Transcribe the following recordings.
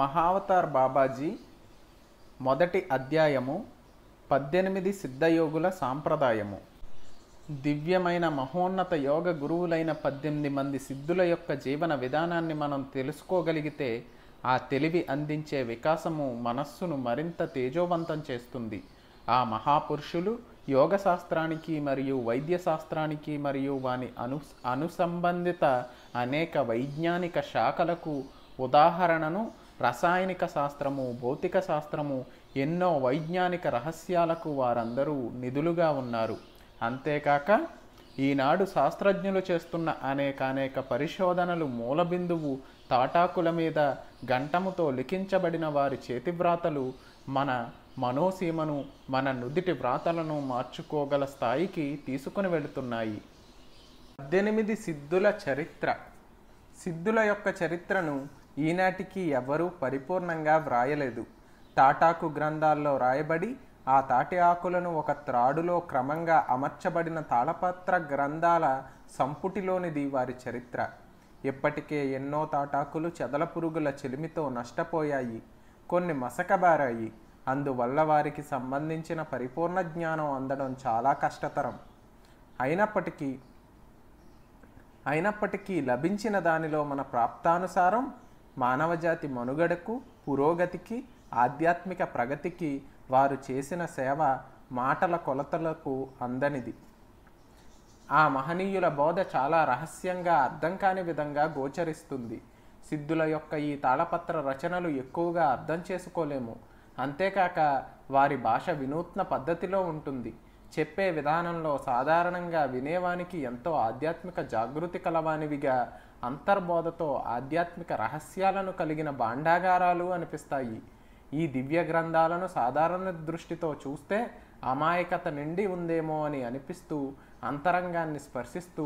మహావతార్ బాబాజీ మొదటి అధ్యాయము పద్దెనిమిది సిద్ధయోగుల సాంప్రదాయము దివ్యమైన మహోన్నత యోగ గురువులైన పద్దెనిమిది మంది సిద్ధుల యొక్క జీవన విధానాన్ని మనం తెలుసుకోగలిగితే ఆ తెలివి అందించే వికాసము మనస్సును మరింత తేజోవంతం చేస్తుంది ఆ మహాపురుషులు యోగ శాస్త్రానికి మరియు వైద్య శాస్త్రానికి మరియు వాని అను అనుసంబంధిత అనేక వైజ్ఞానిక శాఖలకు ఉదాహరణను రసాయనిక శాస్త్రము భౌతిక శాస్త్రము ఎన్నో వైజ్ఞానిక రహస్యాలకు వారందరూ నిధులుగా ఉన్నారు అంతేకాక ఈనాడు శాస్త్రజ్ఞులు చేస్తున్న అనేక అనేక పరిశోధనలు మూలబిందువు తాటాకుల మీద గంటముతో లిఖించబడిన వారి చేతివ్రాతలు మన మనోసీమను మన నుదిటి వ్రాతలను మార్చుకోగల స్థాయికి తీసుకుని వెళుతున్నాయి పద్దెనిమిది సిద్ధుల చరిత్ర సిద్ధుల యొక్క చరిత్రను ఈనాటికి ఎవరూ పరిపూర్ణంగా వ్రాయలేదు తాటాకు గ్రంథాల్లో రాయబడి ఆ తాటి ఆకులను ఒక త్రాడులో క్రమంగా అమర్చబడిన తాళపత్ర గ్రంథాల సంపుటిలోనిది వారి చరిత్ర ఇప్పటికే ఎన్నో తాటాకులు చెదల పురుగుల చెలిమితో నష్టపోయాయి కొన్ని మసకబారాయి అందువల్ల వారికి సంబంధించిన పరిపూర్ణ జ్ఞానం అందడం చాలా కష్టతరం అయినప్పటికీ అయినప్పటికీ లభించిన దానిలో మన ప్రాప్తానుసారం మానవజాతి మనుగడకు పురోగతికి ఆధ్యాత్మిక ప్రగతికి వారు చేసిన సేవ మాటల కొలతలకు అందనిది ఆ మహనీయుల బోధ చాలా రహస్యంగా అర్థం కాని విధంగా గోచరిస్తుంది సిద్ధుల యొక్క ఈ తాళపత్ర రచనలు ఎక్కువగా అర్థం చేసుకోలేము అంతేకాక వారి భాష వినూత్న పద్ధతిలో ఉంటుంది చెప్పే విధానంలో సాధారణంగా వినేవానికి ఎంతో ఆధ్యాత్మిక జాగృతి కలవానివిగా అంతర్బోధతో ఆధ్యాత్మిక రహస్యాలను కలిగిన భాండాగారాలు అనిపిస్తాయి ఈ దివ్య గ్రంథాలను సాధారణ దృష్టితో చూస్తే అమాయకత నిండి ఉందేమో అని అనిపిస్తూ అంతరంగాన్ని స్పర్శిస్తూ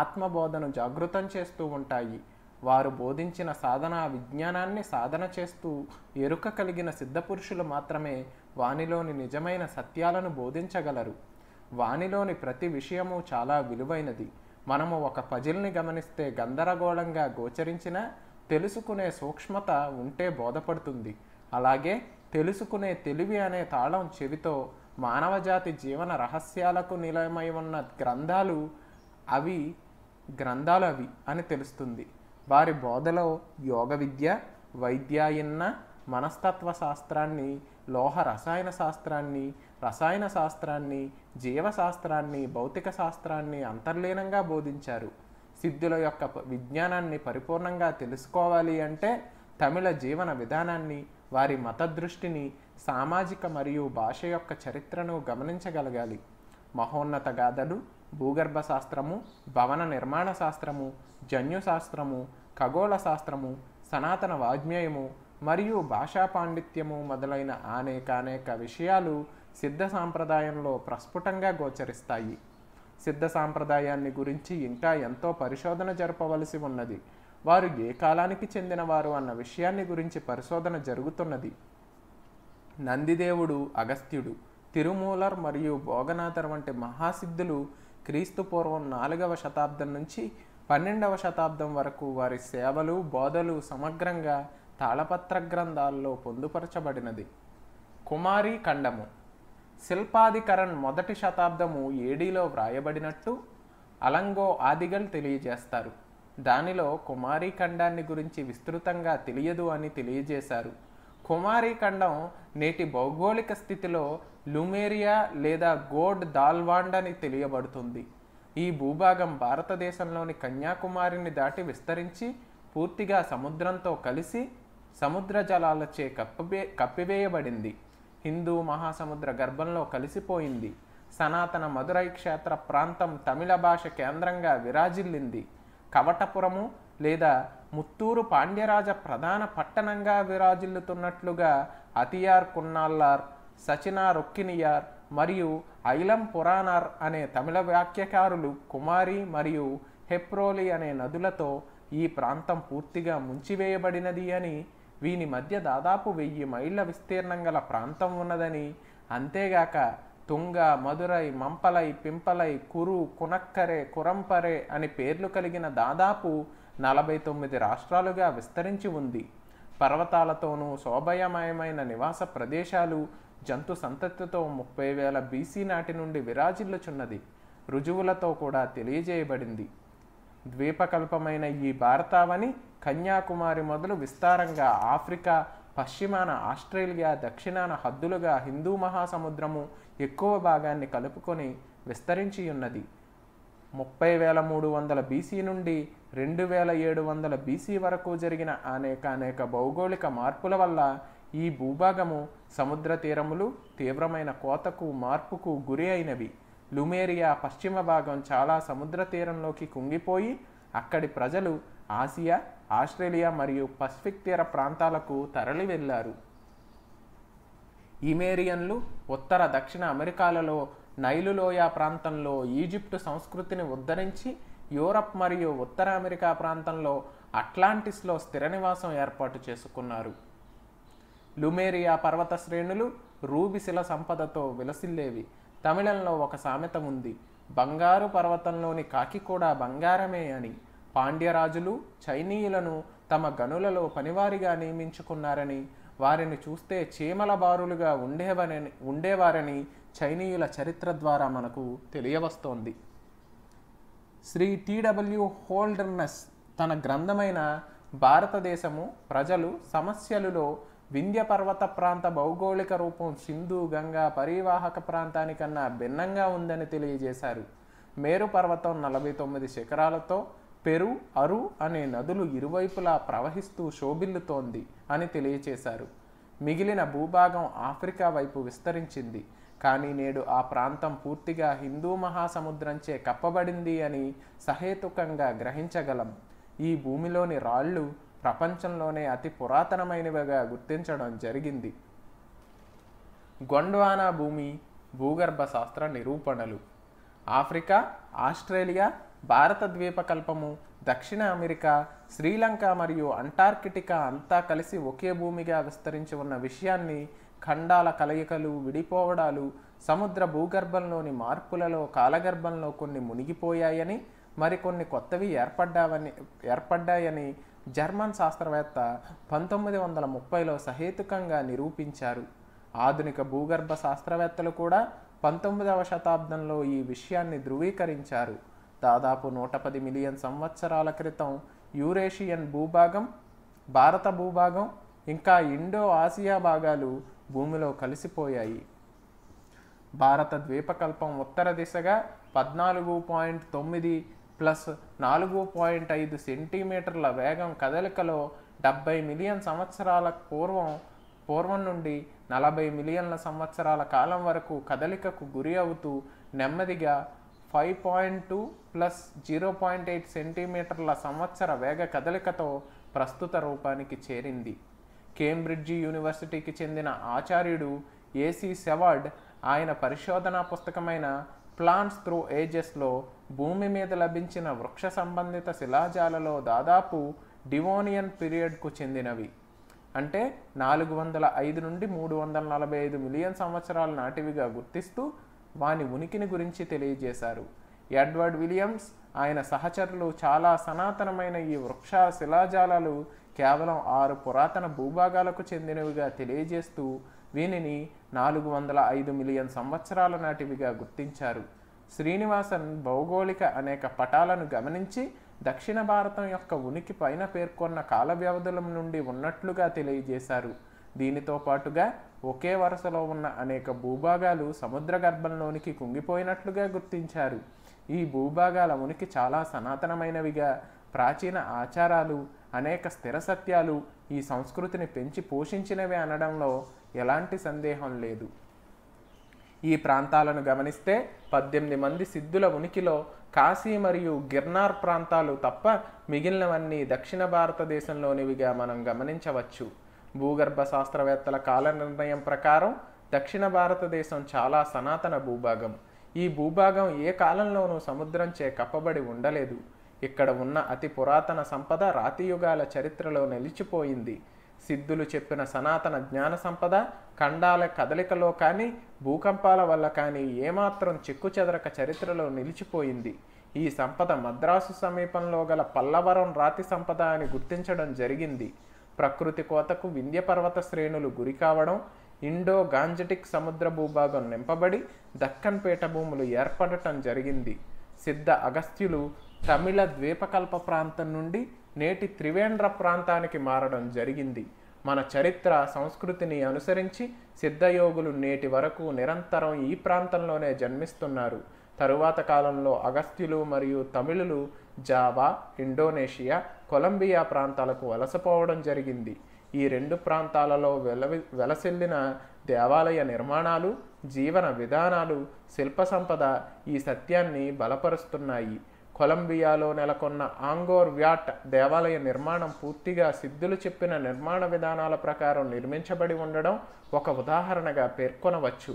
ఆత్మబోధను జాగృతం చేస్తూ ఉంటాయి వారు బోధించిన సాధన విజ్ఞానాన్ని సాధన చేస్తూ ఎరుక కలిగిన సిద్ధపురుషులు మాత్రమే వానిలోని నిజమైన సత్యాలను బోధించగలరు వానిలోని ప్రతి విషయము చాలా విలువైనది మనము ఒక పజిల్ని గమనిస్తే గందరగోళంగా గోచరించిన తెలుసుకునే సూక్ష్మత ఉంటే బోధపడుతుంది అలాగే తెలుసుకునే తెలివి అనే తాళం చెవితో మానవజాతి జీవన రహస్యాలకు నిలయమై ఉన్న గ్రంథాలు అవి గ్రంథాలు అవి అని తెలుస్తుంది వారి బోధలో యోగ విద్య వైద్యాయన్న మనస్తత్వ శాస్త్రాన్ని లోహ రసాయన శాస్త్రాన్ని రసాయన శాస్త్రాన్ని జీవశాస్త్రాన్ని భౌతిక శాస్త్రాన్ని అంతర్లీనంగా బోధించారు సిద్ధుల యొక్క విజ్ఞానాన్ని పరిపూర్ణంగా తెలుసుకోవాలి అంటే తమిళ జీవన విధానాన్ని వారి మత దృష్టిని సామాజిక మరియు భాష యొక్క చరిత్రను గమనించగలగాలి మహోన్నత గాథలు భూగర్భ శాస్త్రము భవన నిర్మాణ శాస్త్రము జన్యు శాస్త్రము ఖగోళ శాస్త్రము సనాతన వాజ్మేయము మరియు భాషా పాండిత్యము మొదలైన అనేకానేక అనేక విషయాలు సిద్ధ సాంప్రదాయంలో ప్రస్ఫుటంగా గోచరిస్తాయి సిద్ధ సాంప్రదాయాన్ని గురించి ఇంకా ఎంతో పరిశోధన జరపవలసి ఉన్నది వారు ఏ కాలానికి చెందినవారు అన్న విషయాన్ని గురించి పరిశోధన జరుగుతున్నది నందిదేవుడు అగస్త్యుడు తిరుమూలర్ మరియు భోగనాథర్ వంటి మహాసిద్ధులు క్రీస్తు పూర్వం నాలుగవ శతాబ్దం నుంచి పన్నెండవ శతాబ్దం వరకు వారి సేవలు బోధలు సమగ్రంగా తాళపత్ర గ్రంథాల్లో పొందుపరచబడినది కుమారి ఖండము శిల్పాధికరణ్ మొదటి శతాబ్దము ఏడీలో వ్రాయబడినట్టు అలంగో ఆదిగల్ తెలియజేస్తారు దానిలో కుమారీ ఖండాన్ని గురించి విస్తృతంగా తెలియదు అని తెలియజేశారు కుమారి ఖండం నేటి భౌగోళిక స్థితిలో లుమేరియా లేదా గోడ్ దాల్వాండ్ అని తెలియబడుతుంది ఈ భూభాగం భారతదేశంలోని కన్యాకుమారిని దాటి విస్తరించి పూర్తిగా సముద్రంతో కలిసి సముద్ర జలాలచే కప్పివే కప్పివేయబడింది హిందూ మహాసముద్ర గర్భంలో కలిసిపోయింది సనాతన మధురై క్షేత్ర ప్రాంతం తమిళ భాష కేంద్రంగా విరాజిల్లింది కవటపురము లేదా ముత్తూరు పాండ్యరాజ ప్రధాన పట్టణంగా విరాజిల్లుతున్నట్లుగా అతియార్ కున్నాళ్ళార్ సచినా రొక్కినియార్ మరియు ఐలం పురాణార్ అనే తమిళ వ్యాఖ్యకారులు కుమారి మరియు హెప్రోలి అనే నదులతో ఈ ప్రాంతం పూర్తిగా ముంచివేయబడినది అని వీని మధ్య దాదాపు వెయ్యి మైళ్ళ విస్తీర్ణం గల ప్రాంతం ఉన్నదని అంతేగాక తుంగ మధురై మంపలై పింపలై కురు కునక్కరే కురంపరే అని పేర్లు కలిగిన దాదాపు నలభై తొమ్మిది రాష్ట్రాలుగా విస్తరించి ఉంది పర్వతాలతోనూ శోభయమయమైన నివాస ప్రదేశాలు జంతు సంతతితో ముప్పై వేల బీసీ నాటి నుండి విరాజిల్లుచున్నది రుజువులతో కూడా తెలియజేయబడింది ద్వీపకల్పమైన ఈ భారతావని కన్యాకుమారి మొదలు విస్తారంగా ఆఫ్రికా పశ్చిమాన ఆస్ట్రేలియా దక్షిణాన హద్దులుగా హిందూ మహాసముద్రము ఎక్కువ భాగాన్ని కలుపుకొని విస్తరించి ఉన్నది ముప్పై వేల మూడు వందల బీసీ నుండి రెండు వేల ఏడు వందల బీసీ వరకు జరిగిన అనేక అనేక భౌగోళిక మార్పుల వల్ల ఈ భూభాగము సముద్ర తీరములు తీవ్రమైన కోతకు మార్పుకు గురి అయినవి లుమేరియా పశ్చిమ భాగం చాలా సముద్ర తీరంలోకి కుంగిపోయి అక్కడి ప్రజలు ఆసియా ఆస్ట్రేలియా మరియు పసిఫిక్ తీర ప్రాంతాలకు తరలి వెళ్ళారు ఇమేరియన్లు ఉత్తర దక్షిణ అమెరికాలలో నైలులోయ ప్రాంతంలో ఈజిప్టు సంస్కృతిని ఉద్ధరించి యూరప్ మరియు ఉత్తర అమెరికా ప్రాంతంలో అట్లాంటిస్లో స్థిర నివాసం ఏర్పాటు చేసుకున్నారు లుమేరియా పర్వత శ్రేణులు రూబిశిల సంపదతో విలసిల్లేవి తమిళంలో ఒక సామెత ఉంది బంగారు పర్వతంలోని కాకి కూడా బంగారమే అని పాండ్యరాజులు చైనీయులను తమ గనులలో పనివారిగా నియమించుకున్నారని వారిని చూస్తే చీమల బారులుగా ఉండేవని ఉండేవారని చైనీయుల చరిత్ర ద్వారా మనకు తెలియవస్తోంది శ్రీ టీడబ్ల్యూ హోల్డర్నెస్ తన గ్రంథమైన భారతదేశము ప్రజలు సమస్యలలో వింధ్య పర్వత ప్రాంత భౌగోళిక రూపం సింధు గంగా పరివాహక ప్రాంతానికన్నా భిన్నంగా ఉందని తెలియజేశారు మేరు పర్వతం నలభై తొమ్మిది శిఖరాలతో పెరు అరు అనే నదులు ఇరువైపులా ప్రవహిస్తూ శోభిల్లుతోంది అని తెలియచేశారు మిగిలిన భూభాగం ఆఫ్రికా వైపు విస్తరించింది కానీ నేడు ఆ ప్రాంతం పూర్తిగా హిందూ మహాసముద్రంచే కప్పబడింది అని సహేతుకంగా గ్రహించగలం ఈ భూమిలోని రాళ్ళు ప్రపంచంలోనే అతి పురాతనమైనవిగా గుర్తించడం జరిగింది గొండ్వానా భూమి భూగర్భ శాస్త్ర నిరూపణలు ఆఫ్రికా ఆస్ట్రేలియా భారత ద్వీపకల్పము దక్షిణ అమెరికా శ్రీలంక మరియు అంటార్కిటికా అంతా కలిసి ఒకే భూమిగా విస్తరించి ఉన్న విషయాన్ని ఖండాల కలయికలు విడిపోవడాలు సముద్ర భూగర్భంలోని మార్పులలో కాలగర్భంలో కొన్ని మునిగిపోయాయని మరికొన్ని కొత్తవి ఏర్పడ్డావని ఏర్పడ్డాయని జర్మన్ శాస్త్రవేత్త పంతొమ్మిది వందల ముప్పైలో సహేతుకంగా నిరూపించారు ఆధునిక భూగర్భ శాస్త్రవేత్తలు కూడా పంతొమ్మిదవ శతాబ్దంలో ఈ విషయాన్ని ధృవీకరించారు దాదాపు నూట పది మిలియన్ సంవత్సరాల క్రితం యూరేషియన్ భూభాగం భారత భూభాగం ఇంకా ఇండో ఆసియా భాగాలు భూమిలో కలిసిపోయాయి భారత ద్వీపకల్పం ఉత్తర దిశగా పద్నాలుగు పాయింట్ తొమ్మిది ప్లస్ నాలుగు పాయింట్ ఐదు సెంటీమీటర్ల వేగం కదలికలో డెబ్బై మిలియన్ సంవత్సరాల పూర్వం పూర్వం నుండి నలభై మిలియన్ల సంవత్సరాల కాలం వరకు కదలికకు గురి అవుతూ నెమ్మదిగా five point two plus zero point eight సెంటీమీటర్ల సంవత్సర వేగ కదలికతో ప్రస్తుత రూపానికి చేరింది కేంబ్రిడ్జి యూనివర్సిటీకి చెందిన ఆచార్యుడు ఏసీ సెవార్డ్ ఆయన పరిశోధనా పుస్తకమైన ప్లాన్స్ త్రూ ఏజెస్లో భూమి మీద లభించిన వృక్ష సంబంధిత శిలాజాలలో దాదాపు డివోనియన్ పీరియడ్కు చెందినవి అంటే నాలుగు వందల ఐదు నుండి మూడు వందల నలభై ఐదు మిలియన్ సంవత్సరాల నాటివిగా గుర్తిస్తూ వాని ఉనికిని గురించి తెలియజేశారు ఎడ్వర్డ్ విలియమ్స్ ఆయన సహచరులు చాలా సనాతనమైన ఈ వృక్ష శిలాజాలాలు కేవలం ఆరు పురాతన భూభాగాలకు చెందినవిగా తెలియజేస్తూ దీనిని నాలుగు వందల ఐదు మిలియన్ సంవత్సరాల నాటివిగా గుర్తించారు శ్రీనివాసన్ భౌగోళిక అనేక పటాలను గమనించి దక్షిణ భారతం యొక్క ఉనికి పైన పేర్కొన్న కాల వ్యవధుల నుండి ఉన్నట్లుగా తెలియజేశారు దీనితో పాటుగా ఒకే వరుసలో ఉన్న అనేక భూభాగాలు సముద్ర గర్భంలోనికి కుంగిపోయినట్లుగా గుర్తించారు ఈ భూభాగాల ఉనికి చాలా సనాతనమైనవిగా ప్రాచీన ఆచారాలు అనేక స్థిర సత్యాలు ఈ సంస్కృతిని పెంచి పోషించినవి అనడంలో ఎలాంటి సందేహం లేదు ఈ ప్రాంతాలను గమనిస్తే పద్దెనిమిది మంది సిద్ధుల ఉనికిలో కాశీ మరియు గిర్నార్ ప్రాంతాలు తప్ప మిగిలినవన్నీ దక్షిణ భారతదేశంలోనివిగా మనం గమనించవచ్చు భూగర్భ శాస్త్రవేత్తల కాల నిర్ణయం ప్రకారం దక్షిణ భారతదేశం చాలా సనాతన భూభాగం ఈ భూభాగం ఏ కాలంలోనూ సముద్రంచే కప్పబడి ఉండలేదు ఇక్కడ ఉన్న అతి పురాతన సంపద రాతియుగాల చరిత్రలో నిలిచిపోయింది సిద్ధులు చెప్పిన సనాతన జ్ఞాన సంపద ఖండాల కదలికలో కానీ భూకంపాల వల్ల కానీ ఏమాత్రం చెక్కుచెదరక చరిత్రలో నిలిచిపోయింది ఈ సంపద మద్రాసు సమీపంలో గల పల్లవరం రాతి సంపద అని గుర్తించడం జరిగింది ప్రకృతి కోతకు వింధ్య పర్వత శ్రేణులు గురి కావడం ఇండో గాంజటిక్ సముద్ర భూభాగం నింపబడి దక్కన్ పేట భూములు ఏర్పడటం జరిగింది సిద్ధ అగస్త్యులు తమిళ ద్వీపకల్ప ప్రాంతం నుండి నేటి త్రివేంద్ర ప్రాంతానికి మారడం జరిగింది మన చరిత్ర సంస్కృతిని అనుసరించి సిద్ధయోగులు నేటి వరకు నిరంతరం ఈ ప్రాంతంలోనే జన్మిస్తున్నారు తరువాత కాలంలో అగస్త్యులు మరియు తమిళులు జావా ఇండోనేషియా కొలంబియా ప్రాంతాలకు వలసపోవడం జరిగింది ఈ రెండు ప్రాంతాలలో వెలవి వెలసిల్లిన దేవాలయ నిర్మాణాలు జీవన విధానాలు శిల్ప సంపద ఈ సత్యాన్ని బలపరుస్తున్నాయి కొలంబియాలో నెలకొన్న ఆంగోర్ వ్యాట్ దేవాలయ నిర్మాణం పూర్తిగా సిద్ధులు చెప్పిన నిర్మాణ విధానాల ప్రకారం నిర్మించబడి ఉండడం ఒక ఉదాహరణగా పేర్కొనవచ్చు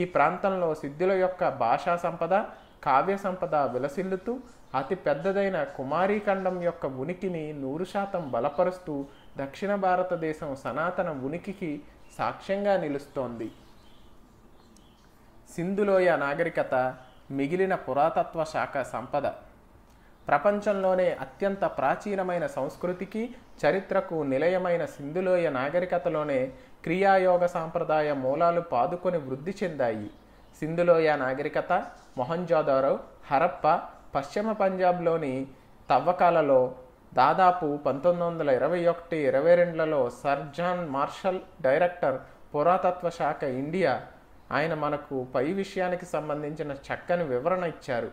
ఈ ప్రాంతంలో సిద్ధుల యొక్క భాషా సంపద కావ్య సంపద విలసిల్లుతూ అతి పెద్దదైన కుమారీఖండం యొక్క ఉనికిని నూరు శాతం బలపరుస్తూ దక్షిణ భారతదేశం సనాతన ఉనికికి సాక్ష్యంగా నిలుస్తోంది సింధులోయ నాగరికత మిగిలిన పురాతత్వ శాఖ సంపద ప్రపంచంలోనే అత్యంత ప్రాచీనమైన సంస్కృతికి చరిత్రకు నిలయమైన సింధులోయ నాగరికతలోనే క్రియాయోగ సాంప్రదాయ మూలాలు పాదుకొని వృద్ధి చెందాయి సింధులోయ నాగరికత మొహంజోదారో హరప్ప పశ్చిమ పంజాబ్లోని తవ్వకాలలో దాదాపు పంతొమ్మిది వందల ఇరవై ఒకటి ఇరవై రెండులలో సర్ జాన్ మార్షల్ డైరెక్టర్ పురాతత్వ శాఖ ఇండియా ఆయన మనకు పై విషయానికి సంబంధించిన చక్కని వివరణ ఇచ్చారు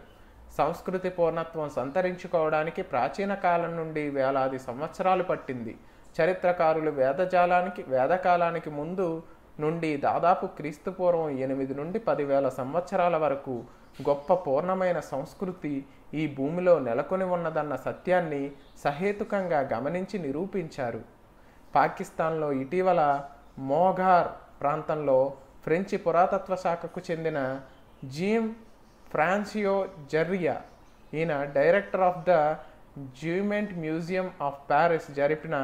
సంస్కృతి పూర్ణత్వం సంతరించుకోవడానికి ప్రాచీన కాలం నుండి వేలాది సంవత్సరాలు పట్టింది చరిత్రకారులు వేదజాలానికి వేదకాలానికి ముందు నుండి దాదాపు క్రీస్తుపూర్వం ఎనిమిది నుండి పదివేల సంవత్సరాల వరకు గొప్ప పూర్ణమైన సంస్కృతి ఈ భూమిలో నెలకొని ఉన్నదన్న సత్యాన్ని సహేతుకంగా గమనించి నిరూపించారు పాకిస్తాన్లో ఇటీవల మోఘార్ ప్రాంతంలో ఫ్రెంచి పురాతత్వ శాఖకు చెందిన జీమ్ ఫ్రాన్సియో జర్రియా ఈయన director of the Guimet museum of Paris జరిపిన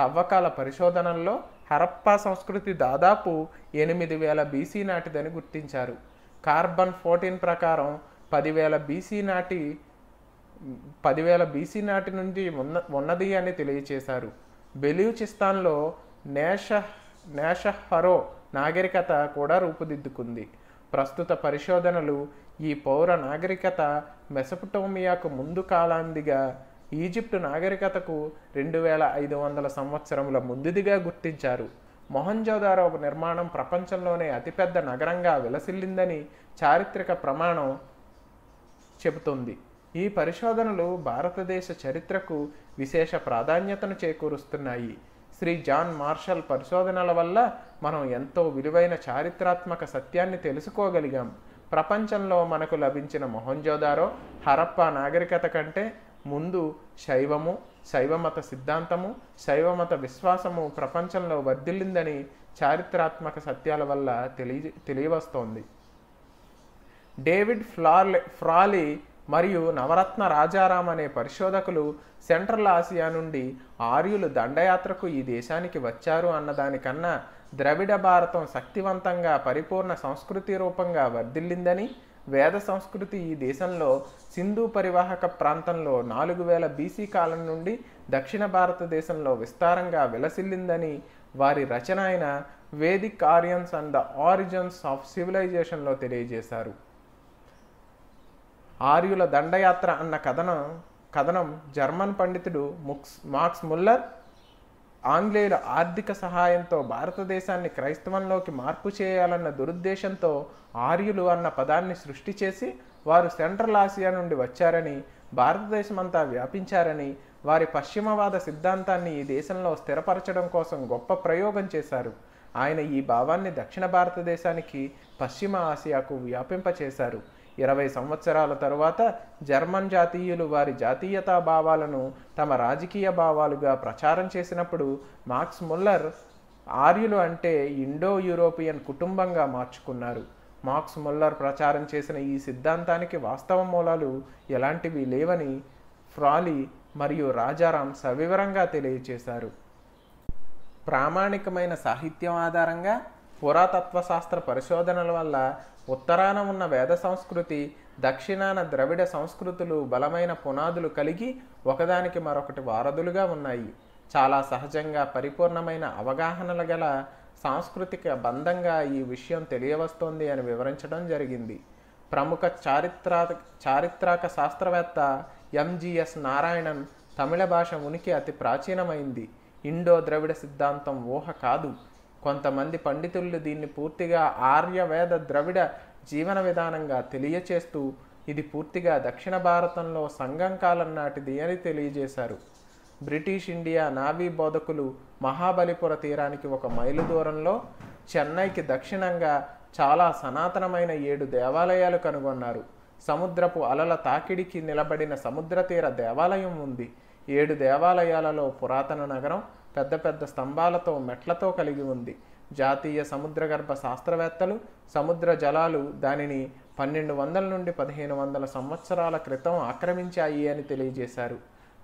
తవ్వకాల పరిశోధనల్లో హరప్పా సంస్కృతి దాదాపు ఎనిమిది వేల బీసీ నాటిదని గుర్తించారు కార్బన్ ఫోర్టీన్ ప్రకారం పదివేల బీసీ నాటి పదివేల బీసీ నాటి నుండి ఉన్న ఉన్నది అని తెలియచేశారు బెలూచిస్తాన్లో నేష నేషహరో నాగరికత కూడా రూపుదిద్దుకుంది ప్రస్తుత పరిశోధనలు ఈ పౌర నాగరికత మెసపటోమియాకు ముందు కాలాందిగా ఈజిప్టు నాగరికతకు రెండు వేల ఐదు వందల సంవత్సరముల ముందుదిగా గుర్తించారు మొహంజోదారో నిర్మాణం ప్రపంచంలోనే అతిపెద్ద నగరంగా విలసిల్లిందని చారిత్రక ప్రమాణం చెబుతుంది ఈ పరిశోధనలు భారతదేశ చరిత్రకు విశేష ప్రాధాన్యతను చేకూరుస్తున్నాయి శ్రీ జాన్ మార్షల్ పరిశోధనల వల్ల మనం ఎంతో విలువైన చారిత్రాత్మక సత్యాన్ని తెలుసుకోగలిగాం ప్రపంచంలో మనకు లభించిన మొహంజోదారో హరప్ప నాగరికత కంటే ముందు శైవము శైవమత సిద్ధాంతము శైవమత విశ్వాసము ప్రపంచంలో వర్ధిల్లిందని చారిత్రాత్మక సత్యాల వల్ల తెలియ తెలియవస్తోంది డేవిడ్ ఫ్లార్లే ఫ్రాలి మరియు నవరత్న రాజారాం అనే పరిశోధకులు సెంట్రల్ ఆసియా నుండి ఆర్యులు దండయాత్రకు ఈ దేశానికి వచ్చారు అన్నదానికన్నా ద్రవిడ భారతం శక్తివంతంగా పరిపూర్ణ సంస్కృతి రూపంగా వర్ధిల్లిందని వేద సంస్కృతి ఈ దేశంలో సింధు పరివాహక ప్రాంతంలో నాలుగు వేల బీసీ కాలం నుండి దక్షిణ భారతదేశంలో విస్తారంగా విలసిల్లిందని వారి రచన అయిన Vedic Aryans and the origins of సివిలైజేషన్లో తెలియజేశారు ఆర్యుల దండయాత్ర అన్న కథనం కథనం జర్మన్ పండితుడు ముక్స్ మార్క్స్ ముల్లర్ ఆంగ్లేయుల ఆర్థిక సహాయంతో భారతదేశాన్ని క్రైస్తవంలోకి మార్పు చేయాలన్న దురుద్దేశంతో ఆర్యులు అన్న పదాన్ని సృష్టి చేసి వారు సెంట్రల్ ఆసియా నుండి వచ్చారని భారతదేశమంతా వ్యాపించారని వారి పశ్చిమవాద సిద్ధాంతాన్ని ఈ దేశంలో స్థిరపరచడం కోసం గొప్ప ప్రయోగం చేశారు ఆయన ఈ భావాన్ని దక్షిణ భారతదేశానికి పశ్చిమ ఆసియాకు వ్యాపింపచేశారు ఇరవై సంవత్సరాల తరువాత జర్మన్ జాతీయులు వారి జాతీయతా భావాలను తమ రాజకీయ భావాలుగా ప్రచారం చేసినప్పుడు మార్క్స్ ముల్లర్ ఆర్యులు అంటే ఇండో యూరోపియన్ కుటుంబంగా మార్చుకున్నారు మార్క్స్ ముల్లర్ ప్రచారం చేసిన ఈ సిద్ధాంతానికి వాస్తవ మూలాలు ఎలాంటివి లేవని ఫ్రాలీ మరియు రాజారాం సవివరంగా తెలియచేశారు ప్రామాణికమైన సాహిత్యం ఆధారంగా పురాతత్వ శాస్త్ర పరిశోధనల వల్ల ఉత్తరాన ఉన్న వేద సంస్కృతి దక్షిణాన ద్రవిడ సంస్కృతులు బలమైన పునాదులు కలిగి ఒకదానికి మరొకటి వారధులుగా ఉన్నాయి చాలా సహజంగా పరిపూర్ణమైన అవగాహనల గల సాంస్కృతిక బంధంగా ఈ విషయం తెలియవస్తోంది అని వివరించడం జరిగింది ప్రముఖ చారిత్రా చారిత్రక శాస్త్రవేత్త ఎంజిఎస్ నారాయణన్ తమిళ భాష ఉనికి అతి ప్రాచీనమైంది ఇండో ద్రవిడ సిద్ధాంతం ఊహ కాదు కొంతమంది పండితులు దీన్ని పూర్తిగా ఆర్యవేద ద్రవిడ జీవన విధానంగా తెలియచేస్తూ ఇది పూర్తిగా దక్షిణ భారతంలో సంఘం కాలం నాటిది అని తెలియజేశారు బ్రిటిష్ ఇండియా నావీ బోధకులు మహాబలిపుర తీరానికి ఒక మైలు దూరంలో చెన్నైకి దక్షిణంగా చాలా సనాతనమైన ఏడు దేవాలయాలు కనుగొన్నారు సముద్రపు అలల తాకిడికి నిలబడిన సముద్ర తీర దేవాలయం ఉంది ఏడు దేవాలయాలలో పురాతన నగరం పెద్ద పెద్ద స్తంభాలతో మెట్లతో కలిగి ఉంది జాతీయ సముద్రగర్భ శాస్త్రవేత్తలు సముద్ర జలాలు దానిని పన్నెండు వందల నుండి పదిహేను వందల సంవత్సరాల క్రితం ఆక్రమించాయి అని తెలియజేశారు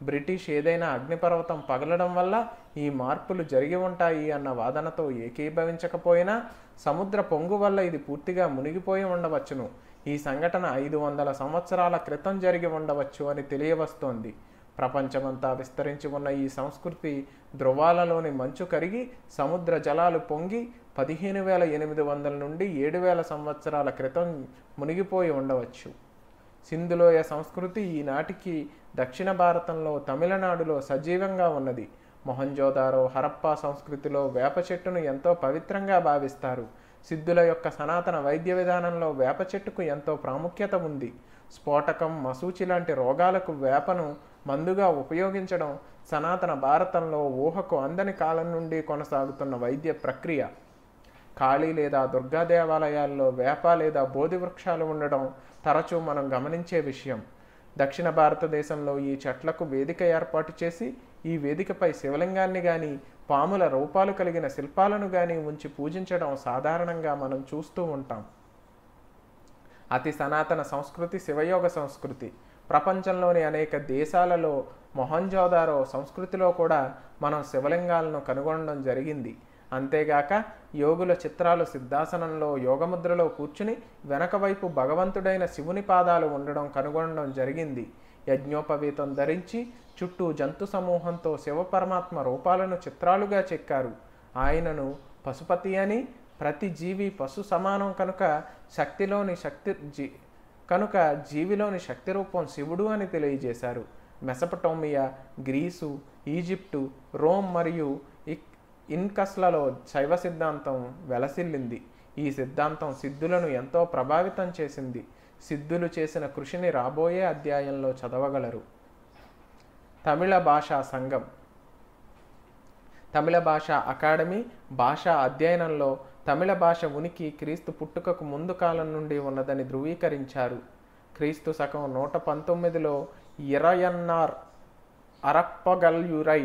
బ్రిటిష్ ఏదైనా అగ్నిపర్వతం పగలడం వల్ల ఈ మార్పులు జరిగి ఉంటాయి అన్న వాదనతో ఏకీభవించకపోయినా సముద్ర పొంగు వల్ల ఇది పూర్తిగా మునిగిపోయి ఉండవచ్చును ఈ సంఘటన ఐదు వందల సంవత్సరాల క్రితం జరిగి ఉండవచ్చు అని తెలియవస్తోంది ప్రపంచమంతా విస్తరించి ఉన్న ఈ సంస్కృతి ధ్రువాలలోని మంచు కరిగి సముద్ర జలాలు పొంగి పదిహేను వేల ఎనిమిది వందల నుండి ఏడు వేల సంవత్సరాల క్రితం మునిగిపోయి ఉండవచ్చు సింధులోయ సంస్కృతి ఈనాటికి దక్షిణ భారతంలో తమిళనాడులో సజీవంగా ఉన్నది మొహంజోదారో హరప్పా సంస్కృతిలో వేప చెట్టును ఎంతో పవిత్రంగా భావిస్తారు సిద్ధుల యొక్క సనాతన వైద్య విధానంలో వేప చెట్టుకు ఎంతో ప్రాముఖ్యత ఉంది స్ఫోటకం మసూచి లాంటి రోగాలకు వేపను మందుగా ఉపయోగించడం సనాతన భారతంలో ఊహకు అందని కాలం నుండి కొనసాగుతున్న వైద్య ప్రక్రియ కాళీ లేదా దుర్గా దేవాలయాల్లో వేప లేదా బోధి వృక్షాలు ఉండడం తరచూ మనం గమనించే విషయం దక్షిణ భారతదేశంలో ఈ చెట్లకు వేదిక ఏర్పాటు చేసి ఈ వేదికపై శివలింగాన్ని కానీ పాముల రూపాలు కలిగిన శిల్పాలను కానీ ఉంచి పూజించడం సాధారణంగా మనం చూస్తూ ఉంటాం అతి సనాతన సంస్కృతి శివయోగ సంస్కృతి ప్రపంచంలోని అనేక దేశాలలో మొహంజోదారో సంస్కృతిలో కూడా మనం శివలింగాలను కనుగొనడం జరిగింది అంతేగాక యోగుల చిత్రాలు సిద్ధాసనంలో యోగముద్రలో కూర్చుని వెనక వైపు భగవంతుడైన శివుని పాదాలు ఉండడం కనుగొనడం జరిగింది యజ్ఞోపవీతం ధరించి చుట్టూ జంతు సమూహంతో శివపరమాత్మ రూపాలను చిత్రాలుగా చెక్కారు ఆయనను పశుపతి అని ప్రతి జీవి పశు సమానం కనుక శక్తిలోని శక్తి జీ కనుక జీవిలోని శక్తి రూపం శివుడు అని తెలియజేశారు మెసపటోమియా గ్రీసు ఈజిప్టు రోమ్ మరియు ఇన్కస్లలో శైవ సిద్ధాంతం వెలసిల్లింది ఈ సిద్ధాంతం సిద్ధులను ఎంతో ప్రభావితం చేసింది సిద్ధులు చేసిన కృషిని రాబోయే అధ్యాయంలో చదవగలరు తమిళ భాషా సంఘం తమిళ భాష అకాడమీ భాషా అధ్యయనంలో తమిళ భాష ఉనికి క్రీస్తు పుట్టుకకు ముందు కాలం నుండి ఉన్నదని ధృవీకరించారు క్రీస్తు శకం నూట పంతొమ్మిదిలో ఇరయన్నార్ అరప్పగల్యురై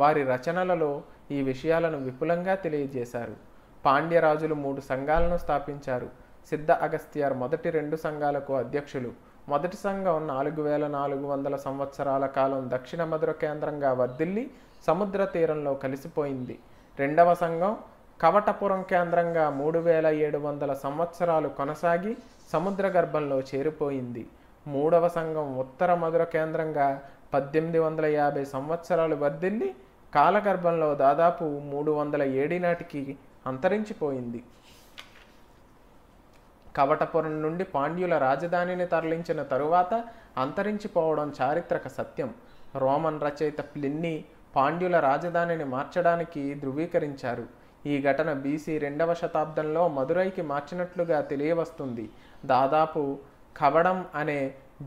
వారి రచనలలో ఈ విషయాలను విపులంగా తెలియజేశారు పాండ్యరాజులు మూడు సంఘాలను స్థాపించారు సిద్ధ అగస్త్యార్ మొదటి రెండు సంఘాలకు అధ్యక్షులు మొదటి సంఘం నాలుగు వేల నాలుగు వందల సంవత్సరాల కాలం దక్షిణ మధుర కేంద్రంగా వర్ధిల్లి సముద్ర తీరంలో కలిసిపోయింది రెండవ సంఘం కవటపురం కేంద్రంగా మూడు వేల ఏడు వందల సంవత్సరాలు కొనసాగి సముద్ర గర్భంలో చేరిపోయింది మూడవ సంఘం ఉత్తర మధుర కేంద్రంగా పద్దెనిమిది వందల యాభై సంవత్సరాలు వర్ధిల్లి కాలగర్భంలో దాదాపు మూడు వందల ఏడి నాటికి అంతరించిపోయింది కవటపురం నుండి పాండ్యుల రాజధానిని తరలించిన తరువాత అంతరించిపోవడం చారిత్రక సత్యం రోమన్ రచయిత ప్లిన్ని పాండ్యుల రాజధానిని మార్చడానికి ధృవీకరించారు ఈ ఘటన బీసీ రెండవ శతాబ్దంలో మదురైకి మార్చినట్లుగా తెలియవస్తుంది దాదాపు కవడం అనే